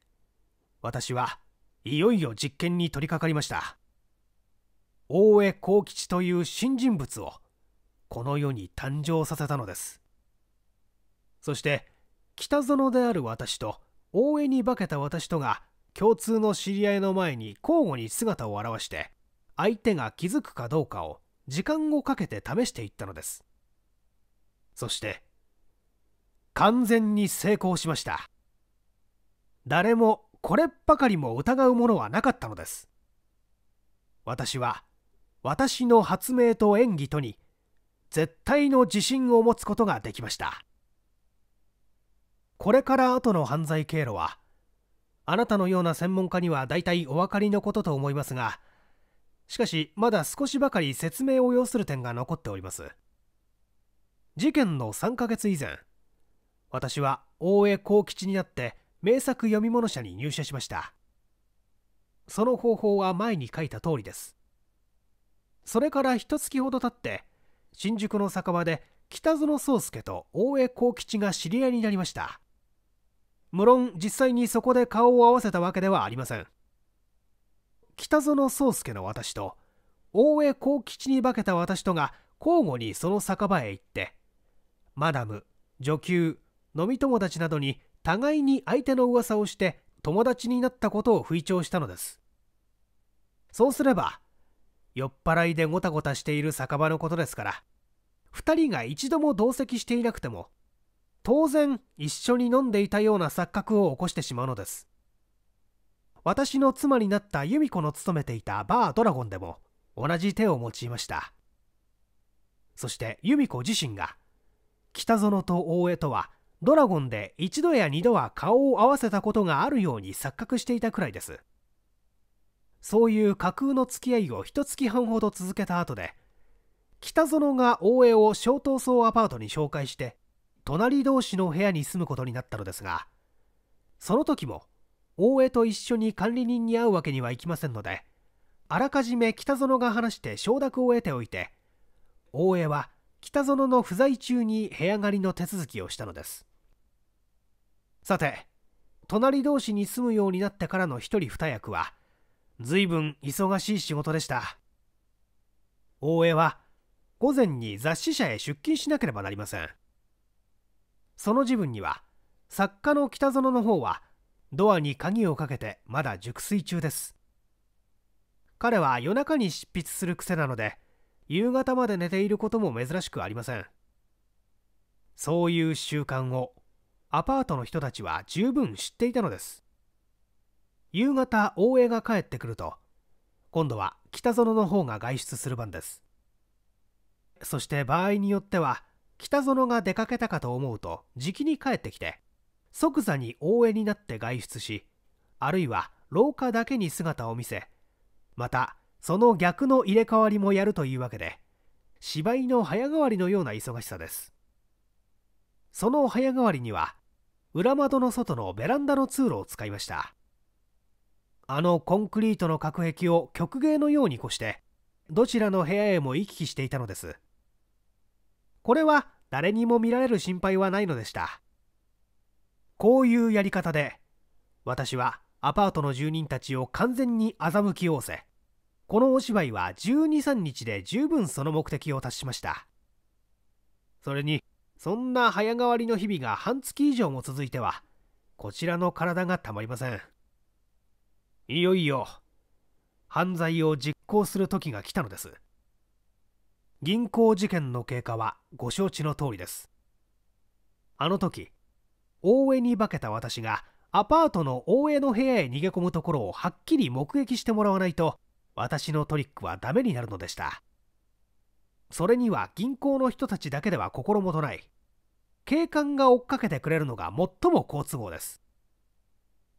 私はいよいよ実験に取り掛かりました大江幸吉という新人物をこの世に誕生させたのですそして北園である私と大江に化けた私とが共通の知り合いの前に交互に姿を現して相手が気づくかどうかを時間をかけて試していったのですそして完全に成功しました誰もこればかりも疑うものはなかったのです私は私の発明と演技とに絶対の自信を持つことができましたこれから後の犯罪経路はあなたのような専門家には大体お分かりのことと思いますがしかしまだ少しばかり説明を要する点が残っております事件の3ヶ月以前私は大江幸吉になって名作読み物社に入社しましたその方法は前に書いた通りですそれから一月ほど経って新宿の酒場で北園宗介と大江幸吉が知り合いになりました無論実際にそこで顔を合わせたわけではありません北園宗介の私と大江幸吉に化けた私とが交互にその酒場へ行ってマダム女給飲み友達などに互いに相手の噂をして友達になったことを吹聴したのですそうすれば酔っ払いでごたごたしている酒場のことですから2人が一度も同席していなくても当然一緒に飲んでいたような錯覚を起こしてしまうのです私の妻になった由美子の勤めていたバードラゴンでも同じ手を用いましたそして由美子自身が北園と大江とはドラゴンで一度や二度は顔を合わせたことがあるように錯覚していたくらいですそういう架空の付き合いを一月半ほど続けた後で北園が大江を小闘争アパートに紹介して隣同士の部屋に住むことになったのですがその時も大江と一緒に管理人に会うわけにはいきませんのであらかじめ北園が話して承諾を得ておいて大江は北園の不在中に部屋借りの手続きをしたのですさて隣同士に住むようになってからの一人二役は随分忙しい仕事でした大江は午前に雑誌社へ出勤しなければなりませんその時分には作家の北園の方はドアに鍵をかけてまだ熟睡中です彼は夜中に執筆する癖なので夕方まで寝ていることも珍しくありませんそういう習慣をアパートの人たちは十分知っていたのです夕方大江が帰ってくると今度は北園の方が外出する番ですそして場合によっては北園が出かけたかと思うとじきに帰ってきて即座に大江になって外出しあるいは廊下だけに姿を見せまたその逆の入れ替わりもやるというわけで芝居の早変わりのような忙しさですその早変わりには裏窓の外のベランダの通路を使いましたあのコンクリートの隔壁を曲芸のように越してどちらの部屋へも行き来していたのですこれは誰にも見られる心配はないのでしたこういうやり方で私はアパートの住人たちを完全に欺きうせこのお芝居は123日で十分その目的を達しましたそれにそんな早変わりの日々が半月以上も続いてはこちらの体がたまりませんいよいよ犯罪を実行する時が来たのです銀行事件の経過はご承知の通りですあの時大江に化けた私がアパートの大江の部屋へ逃げ込むところをはっきり目撃してもらわないと私のトリックはダメになるのでしたそれには銀行の人たちだけでは心もとない。警官が追っかけてくれるのが最も好都合です。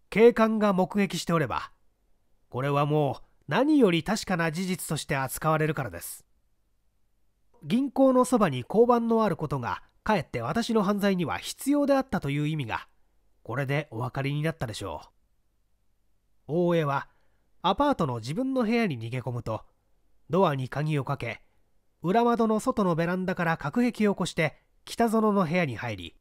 警官が目撃しておれば、これはもう何より確かな事実として扱われるからです。銀行のそばに交番のあることが、かえって私の犯罪には必要であったという意味が、これでお分かりになったでしょう。大江は、アパートの自分の部屋に逃げ込むと、ドアに鍵をかけ、裏窓の外のベランダから隔壁を越して北園の部屋に入り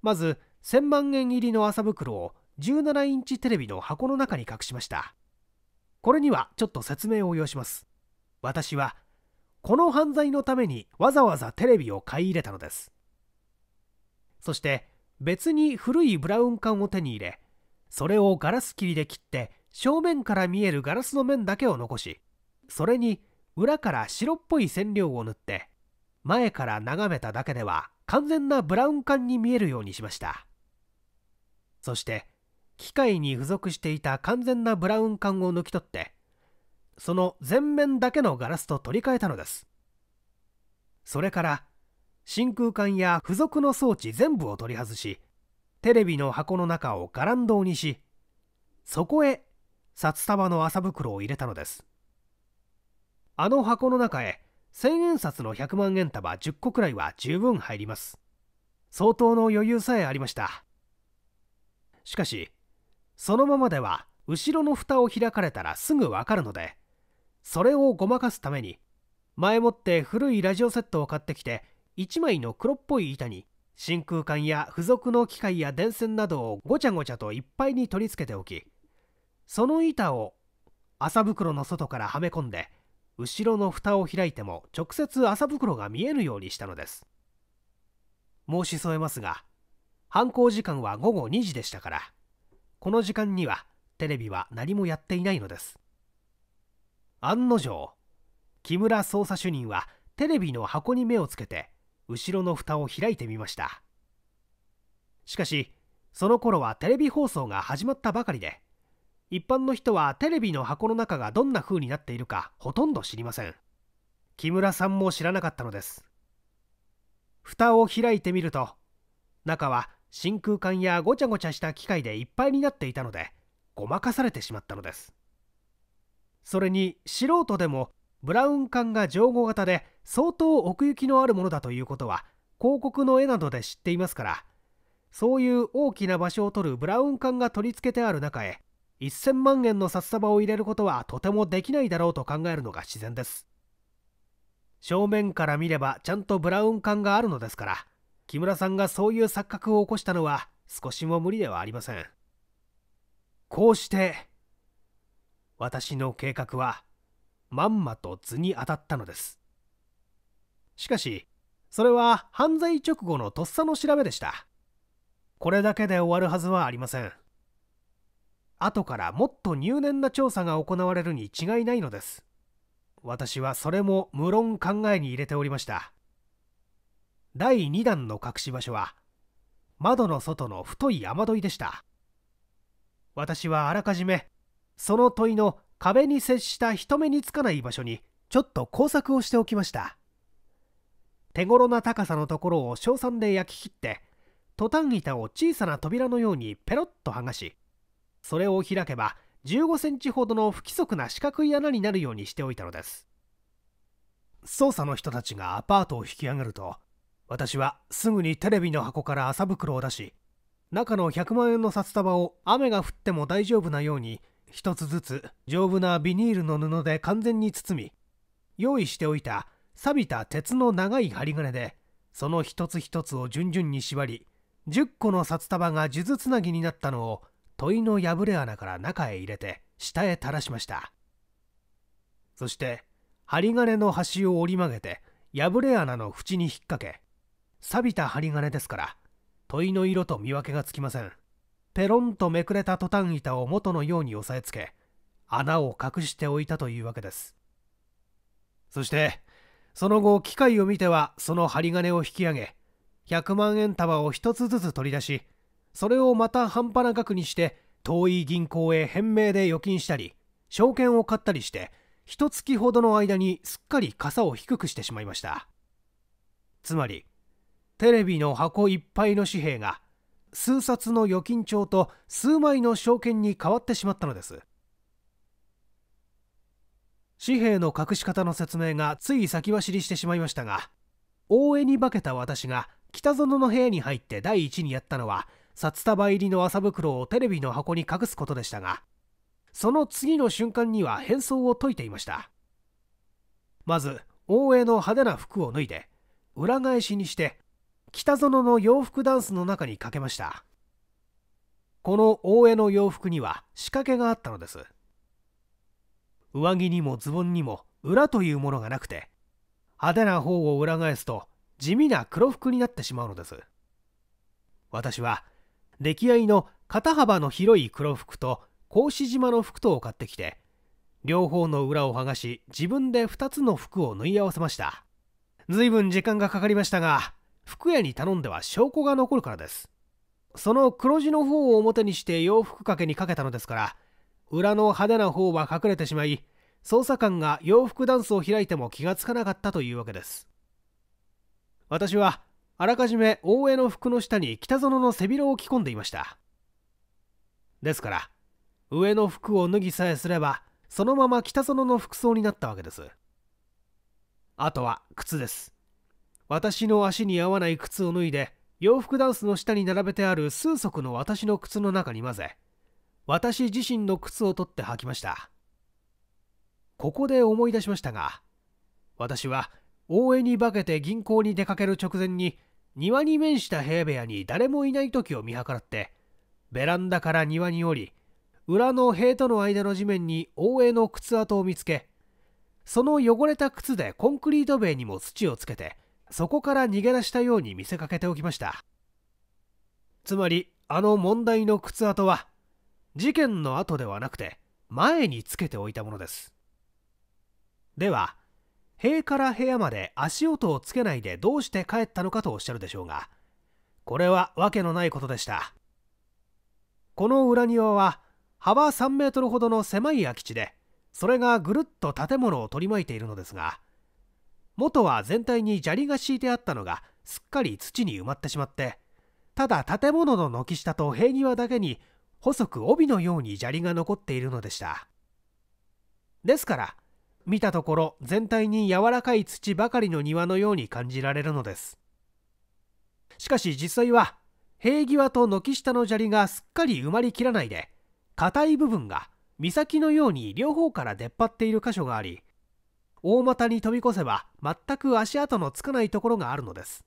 まず1000万円入りの麻袋を17インチテレビの箱の中に隠しましたこれにはちょっと説明を要します私はこの犯罪のためにわざわざテレビを買い入れたのですそして別に古いブラウン管を手に入れそれをガラス切りで切って正面から見えるガラスの面だけを残しそれに裏から白っぽい染料を塗って前から眺めただけでは完全なブラウン管に見えるようにしましたそして機械に付属していた完全なブラウン管を抜き取ってその前面だけのガラスと取り替えたのですそれから真空管や付属の装置全部を取り外しテレビの箱の中をガランドにしそこへ札束の麻袋を入れたのですあの箱の中へ千円札の100万円束10個くらいは十分入ります相当の余裕さえありましたしかしそのままでは後ろの蓋を開かれたらすぐわかるのでそれをごまかすために前もって古いラジオセットを買ってきて1枚の黒っぽい板に真空管や付属の機械や電線などをごちゃごちゃといっぱいに取り付けておきその板を麻袋の外からはめ込んで後ろの蓋を開いても直接麻袋が見えるようにしたのです申し添えますが犯行時間は午後2時でしたからこの時間にはテレビは何もやっていないのです案の定木村捜査主任はテレビの箱に目をつけて後ろの蓋を開いてみましたしかしその頃はテレビ放送が始まったばかりで一般の人はテレビの箱の中がどんな風になっているかほとんど知りません木村さんも知らなかったのです蓋を開いてみると中は真空管やごちゃごちゃした機械でいっぱいになっていたのでごまかされてしまったのですそれに素人でもブラウン管が常後型で相当奥行きのあるものだということは広告の絵などで知っていますからそういう大きな場所を取るブラウン管が取り付けてある中へ1000万円の札束を入れることはとてもできないだろうと考えるのが自然です正面から見ればちゃんとブラウン管があるのですから木村さんがそういう錯覚を起こしたのは少しも無理ではありませんこうして私の計画はまんまと図に当たったのですしかしそれは犯罪直後のとっさの調べでしたこれだけで終わるはずはありません後からもっと入念な調査が行われるに違いないのです私はそれも無論考えに入れておりました第2弾の隠し場所は窓の外の太い雨どいでした私はあらかじめその問いの壁に接した人目につかない場所にちょっと工作をしておきました手頃な高さのところを硝賛で焼き切ってトタン板を小さな扉のようにペロッと剥がしそれを開けば15センチほどの不規則な四角い穴になるようにしておいたのです捜査の人たちがアパートを引き上げると私はすぐにテレビの箱から麻袋を出し中の100万円の札束を雨が降っても大丈夫なように一つずつ丈夫なビニールの布で完全に包み用意しておいた錆びた鉄の長い針金でその一つ一つを順々に縛り10個の札束が数珠つなぎになったのを問いの破れ穴から中へ入れて下へ垂らしましたそして針金の端を折り曲げて破れ穴の縁に引っ掛け錆びた針金ですから問いの色と見分けがつきませんペロンとめくれたトタン板を元のように押さえつけ穴を隠しておいたというわけですそしてその後機械を見てはその針金を引き上げ100万円束を1つずつ取り出しそれをまた半端な額にして遠い銀行へ返名で預金したり証券を買ったりして一月ほどの間にすっかり傘を低くしてしまいましたつまりテレビの箱いっぱいの紙幣が数冊の預金帳と数枚の証券に変わってしまったのです紙幣の隠し方の説明がつい先走りしてしまいましたが大江に化けた私が北園の部屋に入って第一にやったのは札束入りの麻袋をテレビの箱に隠すことでしたがその次の瞬間には変装を解いていましたまず大江の派手な服を脱いで裏返しにして北園の洋服ダンスの中にかけましたこの大江の洋服には仕掛けがあったのです上着にもズボンにも裏というものがなくて派手な方を裏返すと地味な黒服になってしまうのです私は出来合いの肩幅の広い黒服と格子島の服とを買ってきて両方の裏を剥がし自分で2つの服を縫い合わせました随分時間がかかりましたが服屋に頼んでは証拠が残るからですその黒字の方を表にして洋服掛けにかけたのですから裏の派手な方は隠れてしまい捜査官が洋服ダンスを開いても気がつかなかったというわけです私はあらかじめ大江の服の下に北園の背広を着込んでいましたですから上の服を脱ぎさえすればそのまま北園の服装になったわけですあとは靴です私の足に合わない靴を脱いで洋服ダンスの下に並べてある数足の私の靴の中に混ぜ私自身の靴を取って履きましたここで思い出しましたが私は応援に化けて銀行に出かける直前に庭に面した部屋部屋に誰もいない時を見計らってベランダから庭に降り裏の塀との間の地面に大江の靴跡を見つけその汚れた靴でコンクリート塀にも土をつけてそこから逃げ出したように見せかけておきましたつまりあの問題の靴跡は事件の後ではなくて前につけておいたものですでは塀から部屋まで足音をつけないでどうして帰ったのかとおっしゃるでしょうがこれは訳のないことでしたこの裏庭は幅3メートルほどの狭い空き地でそれがぐるっと建物を取り巻いているのですが元は全体に砂利が敷いてあったのがすっかり土に埋まってしまってただ建物の軒下と塀際だけに細く帯のように砂利が残っているのでしたですから見たところ全体に柔らかい土ばかりの庭のように感じられるのですしかし実際は塀際と軒下の砂利がすっかり埋まりきらないで硬い部分が岬のように両方から出っ張っている箇所があり大股に飛び越せば全く足跡のつかないところがあるのです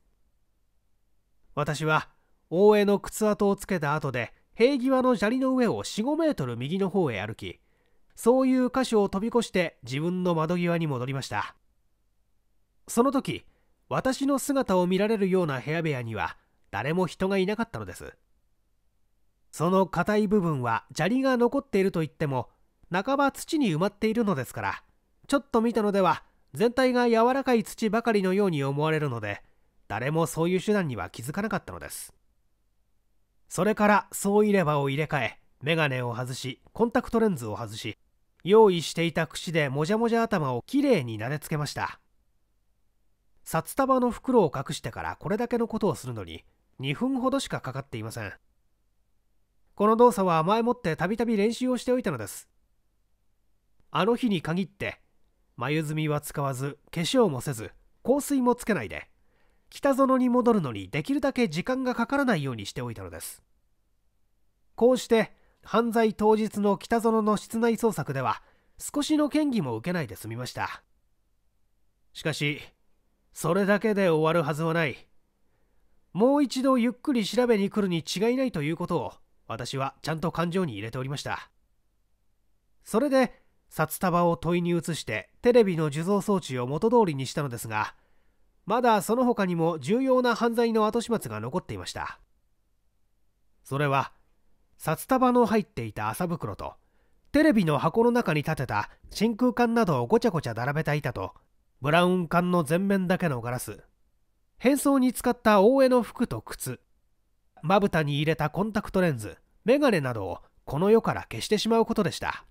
私は大江の靴跡をつけた後で塀際の砂利の上を45メートル右の方へ歩きそういう箇所を飛び越して自分の窓際に戻りましたその時私の姿を見られるような部屋部屋には誰も人がいなかったのですその硬い部分は砂利が残っているといっても半ば土に埋まっているのですからちょっと見たのでは全体が柔らかい土ばかりのように思われるので誰もそういう手段には気づかなかったのですそれからそう入れ歯を入れ替え眼鏡を外しコンタクトレンズを外し用意していた櫛でもじゃもじゃ頭をきれいになでつけました札束の袋を隠してからこれだけのことをするのに2分ほどしかかかっていませんこの動作は前もってたびたび練習をしておいたのですあの日に限って眉墨は使わず化粧もせず香水もつけないで北園に戻るのにできるだけ時間がかからないようにしておいたのですこうして犯罪当日の北園の室内捜索では少しの嫌疑も受けないで済みましたしかしそれだけで終わるはずはないもう一度ゆっくり調べに来るに違いないということを私はちゃんと感情に入れておりましたそれで札束を問いに移してテレビの受像装置を元通りにしたのですがまだその他にも重要な犯罪の後始末が残っていましたそれは札束の入っていた麻袋とテレビの箱の中に立てた真空管などをごちゃごちゃ並べた板とブラウン管の前面だけのガラス変装に使った大江の服と靴まぶたに入れたコンタクトレンズメガネなどをこの世から消してしまうことでした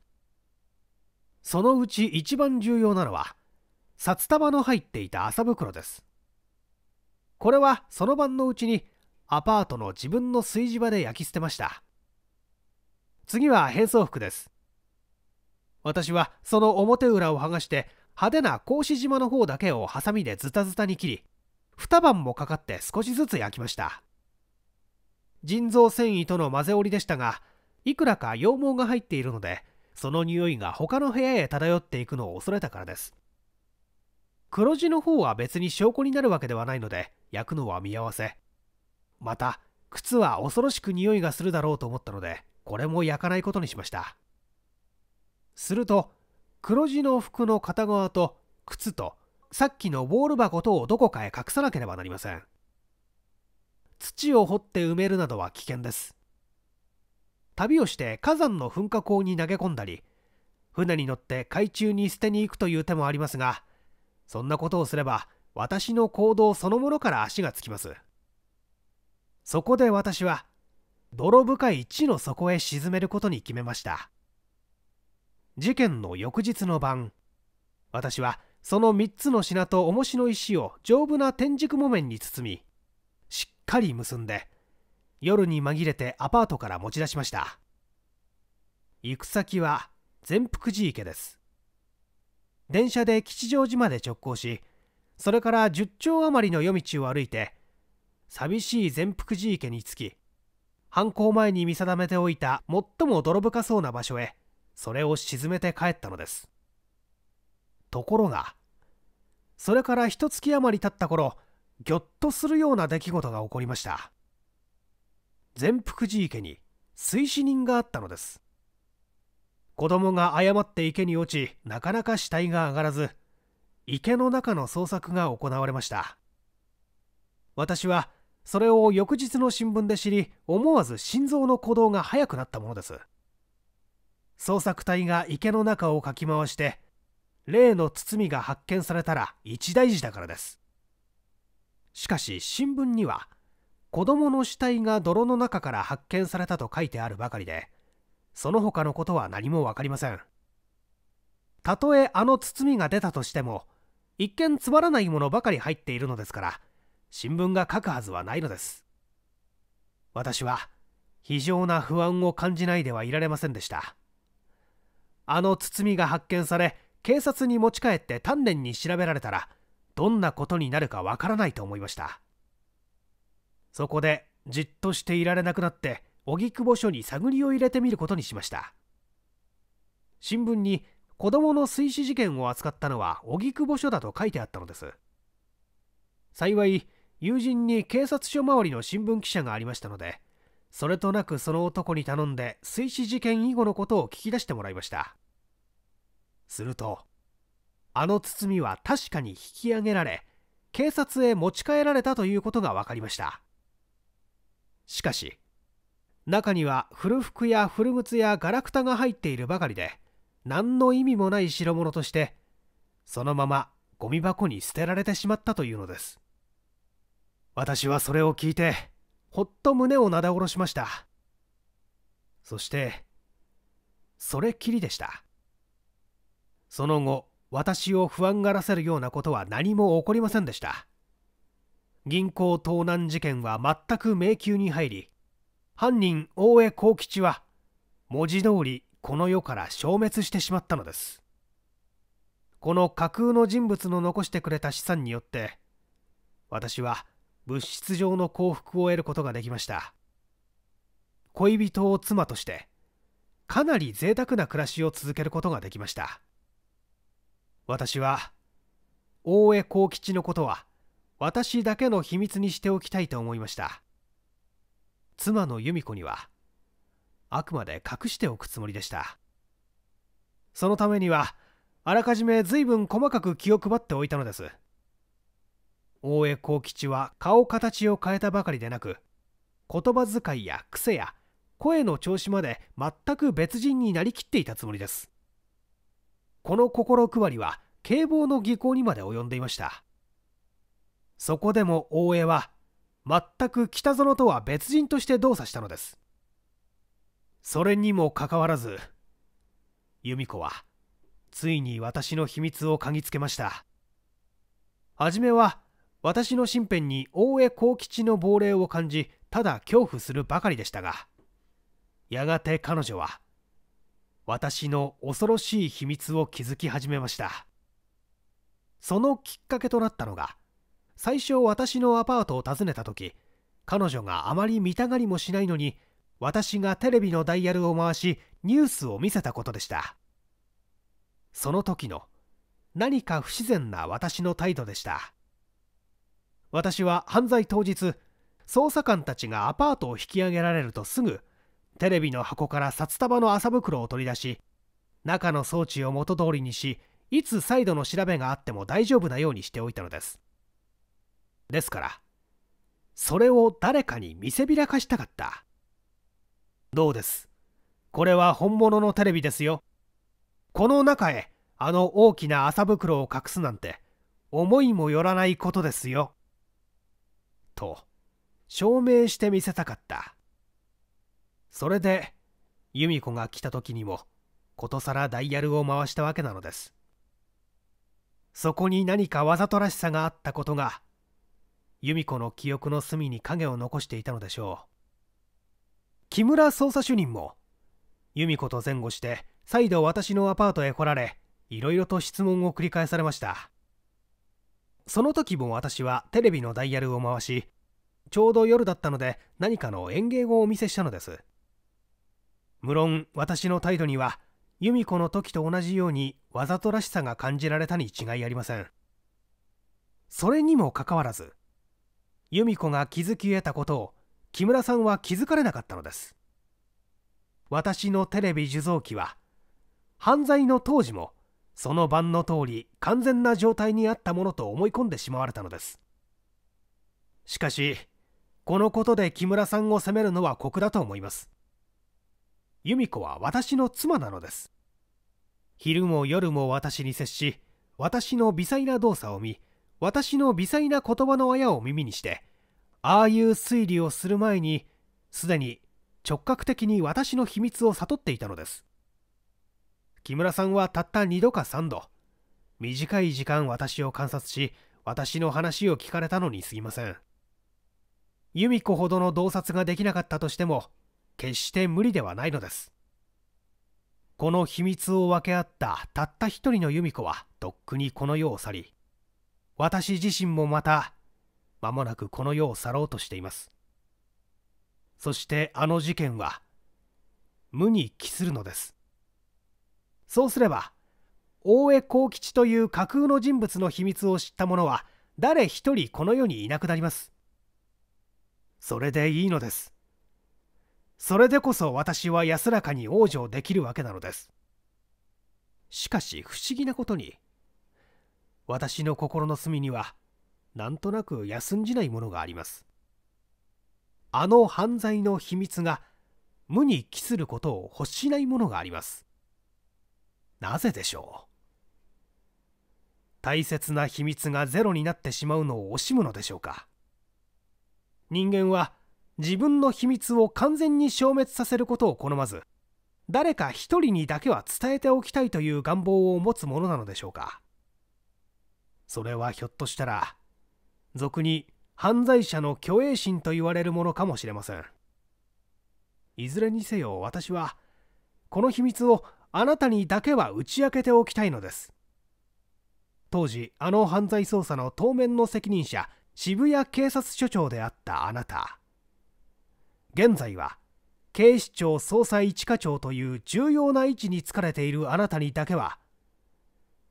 そのうち一番重要なのは札束の入っていた麻袋ですこれはその晩のうちにアパートの自分の炊事場で焼き捨てました次は変装服です私はその表裏を剥がして派手な格子島の方だけをハサミでズタズタに切り2晩もかかって少しずつ焼きました腎臓繊維との混ぜ織りでしたがいくらか羊毛が入っているのでその匂いが他の部屋へ漂っていくのを恐れたからです黒字の方は別に証拠になるわけではないので焼くのは見合わせまた靴は恐ろしく匂いがするだろうと思ったのでこれも焼かないことにしましたすると黒地の服の片側と靴とさっきのボール箱とをどこかへ隠さなければなりません土を掘って埋めるなどは危険です旅をして火山の噴火口に投げ込んだり船に乗って海中に捨てに行くという手もありますがそんなことをすれば私の行動そのものから足がつきますそこで私は泥深い地の底へ沈めることに決めました事件の翌日の晩私はその3つの品と重しの石を丈夫な天竺木綿に包みしっかり結んで夜に紛れてアパートから持ち出しました行く先は善福寺池です電車で吉祥寺まで直行しそれから10丁余りの夜道を歩いて寂しい善福寺池に着き犯行前に見定めておいた最も泥深そうな場所へそれを沈めて帰ったのですところがそれから一月余り経った頃ぎょっとするような出来事が起こりました善福寺池に水死人があったのです子供が誤って池に落ちなかなか死体が上がらず池の中の捜索が行われました私はそれを翌日の新聞で知り思わず心臓の鼓動が速くなったものです捜索隊が池の中をかき回して例の包みが発見されたら一大事だからですしかし新聞には子供の死体が泥の中から発見されたと書いてあるばかりでその他のことは何も分かりませんたとえあの包みが出たとしても一見つまらないものばかり入っているのですから新聞が書くはずはないのです私は非常な不安を感じないではいられませんでしたあの包みが発見され警察に持ち帰って丹念に調べられたらどんなことになるかわからないと思いましたそこでじっとしていられなくなって荻窪署に探りを入れてみることにしました新聞に子供の水死事件を扱ったのは荻窪署だと書いてあったのです幸い友人に警察署周りの新聞記者がありましたので、それとなくその男に頼んで水死事件以後のことを聞き出してもらいました。すると、あの包みは確かに引き上げられ、警察へ持ち帰られたということが分かりました。しかし、中には古服や古靴やガラクタが入っているばかりで、何の意味もない代物として、そのままゴミ箱に捨てられてしまったというのです。私はそれを聞いてほっと胸をなだおろしましたそしてそれきりでしたその後私を不安がらせるようなことは何も起こりませんでした銀行盗難事件は全く迷宮に入り犯人大江幸吉は文字通りこの世から消滅してしまったのですこの架空の人物の残してくれた資産によって私は物質上の幸福を得ることができました恋人を妻としてかなり贅沢な暮らしを続けることができました私は大江幸吉のことは私だけの秘密にしておきたいと思いました妻の由美子にはあくまで隠しておくつもりでしたそのためにはあらかじめ随分細かく気を配っておいたのです大江幸吉は顔形を変えたばかりでなく言葉遣いや癖や声の調子まで全く別人になりきっていたつもりですこの心配りは警棒の技巧にまで及んでいましたそこでも大江は全く北園とは別人として動作したのですそれにもかかわらず由美子はついに私の秘密を嗅ぎつけました初めは私の身辺に大江幸吉の亡霊を感じただ恐怖するばかりでしたがやがて彼女は私の恐ろしい秘密を築き始めましたそのきっかけとなったのが最初私のアパートを訪ねた時彼女があまり見たがりもしないのに私がテレビのダイヤルを回しニュースを見せたことでしたその時の何か不自然な私の態度でした私は犯罪当日捜査官たちがアパートを引き上げられるとすぐテレビの箱から札束の麻袋を取り出し中の装置を元通りにしいつ再度の調べがあっても大丈夫なようにしておいたのですですからそれを誰かに見せびらかしたかったどうですこれは本物のテレビですよこの中へあの大きな麻袋を隠すなんて思いもよらないことですよと証明してみせたかったそれで由美子が来た時にもことさらダイヤルを回したわけなのですそこに何かわざとらしさがあったことが由美子の記憶の隅に影を残していたのでしょう木村捜査主任も由美子と前後して再度私のアパートへ来られいろいろと質問を繰り返されましたその時も私はテレビのダイヤルを回しちょうど夜だったので何かの演芸をお見せしたのです無論私の態度には由美子の時と同じようにわざとらしさが感じられたに違いありませんそれにもかかわらず由美子が気づき得たことを木村さんは気づかれなかったのです私のテレビ受像機は犯罪の当時もその晩の通り完全な状態にあったものと思い込んでしまわれたのですしかしこのことで木村さんを責めるのは酷だと思います由美子は私の妻なのです昼も夜も私に接し私の微細な動作を見私の微細な言葉のあやを耳にしてああいう推理をする前にすでに直角的に私の秘密を悟っていたのです木村さんはたった2度か3度短い時間私を観察し私の話を聞かれたのにすぎません由美子ほどの洞察ができなかったとしても決して無理ではないのですこの秘密を分け合ったたった一人の由美子はとっくにこの世を去り私自身もまた間もなくこの世を去ろうとしていますそしてあの事件は無に帰するのですそうすれば大江幸吉という架空の人物の秘密を知った者は誰一人この世にいなくなりますそれでいいのですそれでこそ私は安らかに往生できるわけなのですしかし不思議なことに私の心の隅にはなんとなく休んじないものがありますあの犯罪の秘密が無に帰することを欲しないものがありますなぜでしょう大切な秘密がゼロになってしまうのを惜しむのでしょうか人間は自分の秘密を完全に消滅させることを好まず誰か一人にだけは伝えておきたいという願望を持つものなのでしょうかそれはひょっとしたら俗に犯罪者の虚栄心と言われるものかもしれませんいずれにせよ私はこの秘密をあなたにだけは打ち明けておきたいのです当時あの犯罪捜査の当面の責任者渋谷警察署長であったあなた現在は警視庁捜査一課長という重要な位置に就かれているあなたにだけは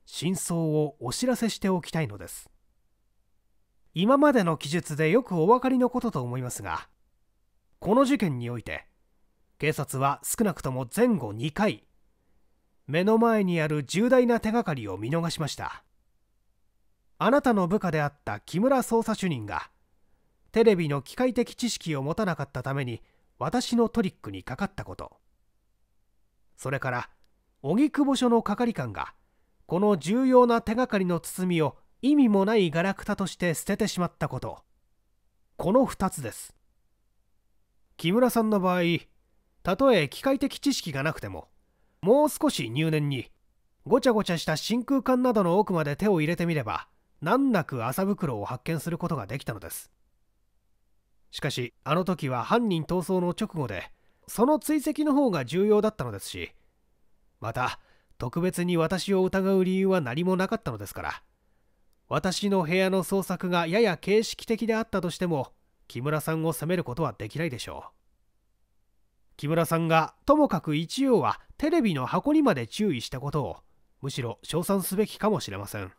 真相をお知らせしておきたいのです今までの記述でよくお分かりのことと思いますがこの事件において警察は少なくとも前後2回目の前にある重大な手がかりを見逃しましたあなたの部下であった木村捜査主任がテレビの機械的知識を持たなかったために私のトリックにかかったことそれから荻窪署の係官がこの重要な手がかりの包みを意味もないガラクタとして捨ててしまったことこの2つです木村さんの場合たとえ機械的知識がなくてももう少し入念にごちゃごちゃした真空管などの奥まで手を入れてみれば難なく麻袋を発見することができたのですしかしあの時は犯人逃走の直後でその追跡の方が重要だったのですしまた特別に私を疑う理由は何もなかったのですから私の部屋の捜索がやや形式的であったとしても木村さんを責めることはできないでしょう木村さんがともかく一応はテレビの箱にまで注意したことをむしろ称賛すべきかもしれません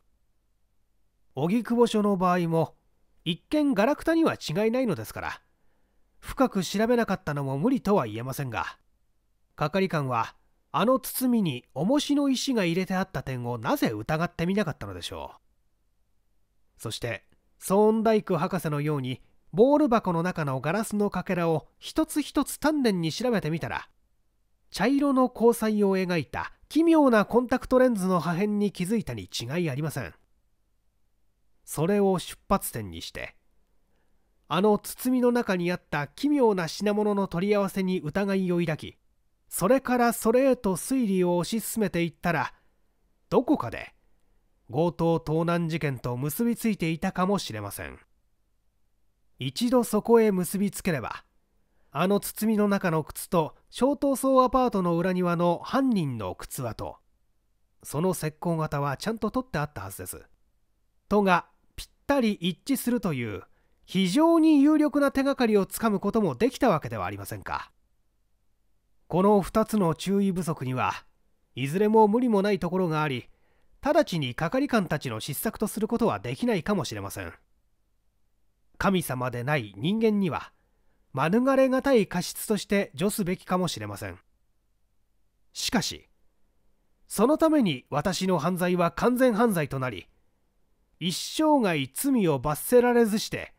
荻窪署の場合も一見ガラクタには違いないのですから深く調べなかったのも無理とは言えませんが係官はあの包みに重しの石が入れてあった点をなぜ疑ってみなかったのでしょうそしてソーンダイク博士のようにボール箱の中のガラスのかけらを一つ一つ丹念に調べてみたら茶色の交彩を描いた奇妙なコンタクトレンズの破片に気づいたに違いありませんそれを出発点にしてあの包みの中にあった奇妙な品物の取り合わせに疑いを抱きそれからそれへと推理を推し進めていったらどこかで強盗盗難事件と結びついていたかもしれません一度そこへ結びつければあの包みの中の靴と小東層アパートの裏庭の犯人の靴跡その石膏型はちゃんと取ってあったはずですとがぴったり一致するという非常に有力な手がかりをつかむこともできたわけではありませんかこの2つの注意不足にはいずれも無理もないところがあり直ちに係官たちの失策とすることはできないかもしれません。神様でない人間には免れがたい過失として除すべきかもしれませんしかしそのために私の犯罪は完全犯罪となり一生涯罪を罰せられずして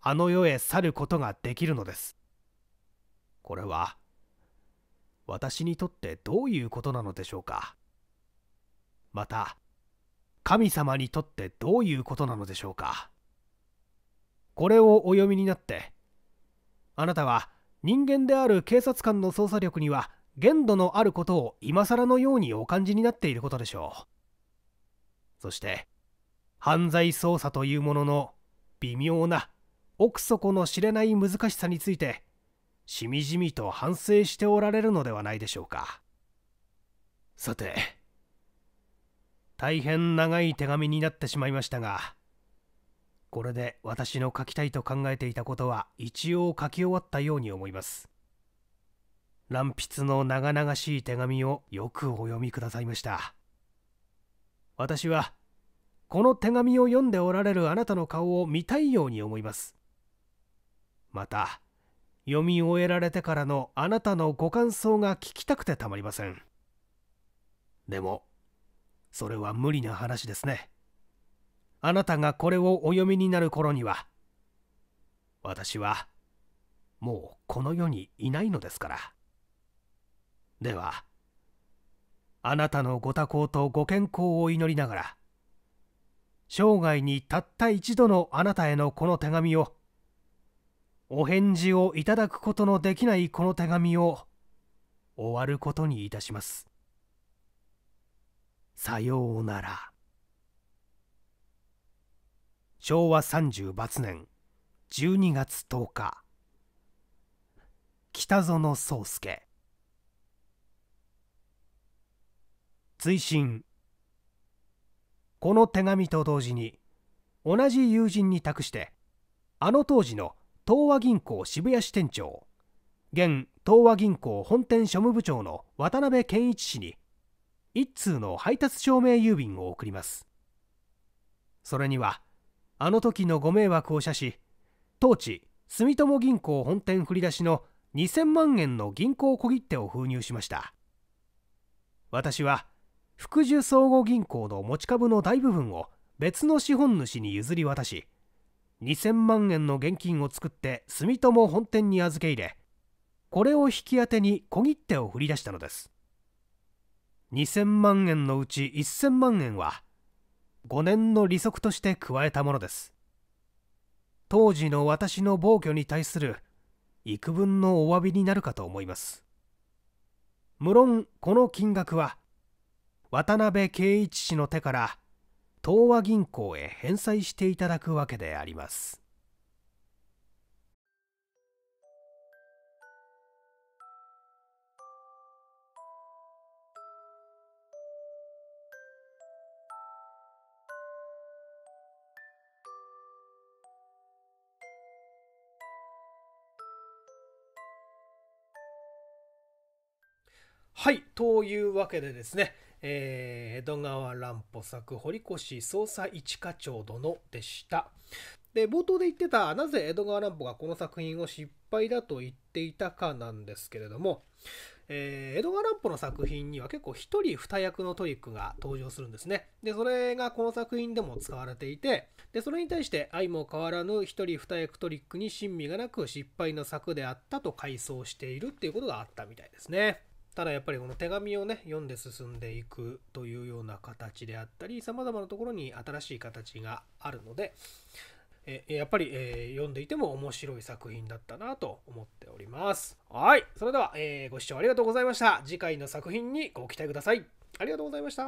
あの世へ去ることができるのですこれは私にとってどういうことなのでしょうかまた神様にとってどういうことなのでしょうかこれをお読みになってあなたは人間である警察官の捜査力には限度のあることを今更のようにお感じになっていることでしょうそして犯罪捜査というものの微妙な奥底の知れない難しさについてしみじみと反省しておられるのではないでしょうかさて大変長い手紙になってしまいましたがこれで私の書きたいと考えていたことは一応書き終わったように思います乱筆の長々しい手紙をよくお読みくださいました私はこの手紙を読んでおられるあなたの顔を見たいように思いますまた読み終えられてからのあなたのご感想が聞きたくてたまりませんでもそれは無理な話ですねあなたがこれをお読みになる頃には私はもうこの世にいないのですからではあなたのご多幸とご健康を祈りながら生涯にたった一度のあなたへのこの手紙をお返事をいただくことのできないこの手紙を終わることにいたします。さようなら。昭和38 0年12月10日北園宗介追伸この手紙と同時に同じ友人に託してあの当時の東和銀行渋谷支店長現東和銀行本店庶務部長の渡辺健一氏に一通の配達証明郵便を送りますそれにはあの時のご迷惑を謝し当地住友銀行本店振り出しの2000万円の銀行小切手を封入しました私は福寿総合銀行の持ち株の大部分を別の資本主に譲り渡し2000万円の現金を作って住友本店に預け入れこれを引き当てに小切手を振り出したのです2000万円のうち1000万円は5年の利息として加えたものです当時の私の暴挙に対する幾分のお詫びになるかと思います無論この金額は渡辺圭一氏の手から東和銀行へ返済していただくわけでありますはい、というわけでですね、えー、江戸川乱歩作堀越捜査一課長殿でした。で冒頭で言ってたなぜ江戸川乱歩がこの作品を失敗だと言っていたかなんですけれども、えー、江戸川乱歩の作品には結構1人2役のトリックが登場するんですね。でそれがこの作品でも使われていてでそれに対して愛も変わらぬ1人2役トリックに親身がなく失敗の策であったと回想しているっていうことがあったみたいですね。ただやっぱりこの手紙をね読んで進んでいくというような形であったりさまざまなところに新しい形があるのでえやっぱり、えー、読んでいても面白い作品だったなと思っておりますはいそれでは、えー、ご視聴ありがとうございました次回の作品にご期待くださいありがとうございました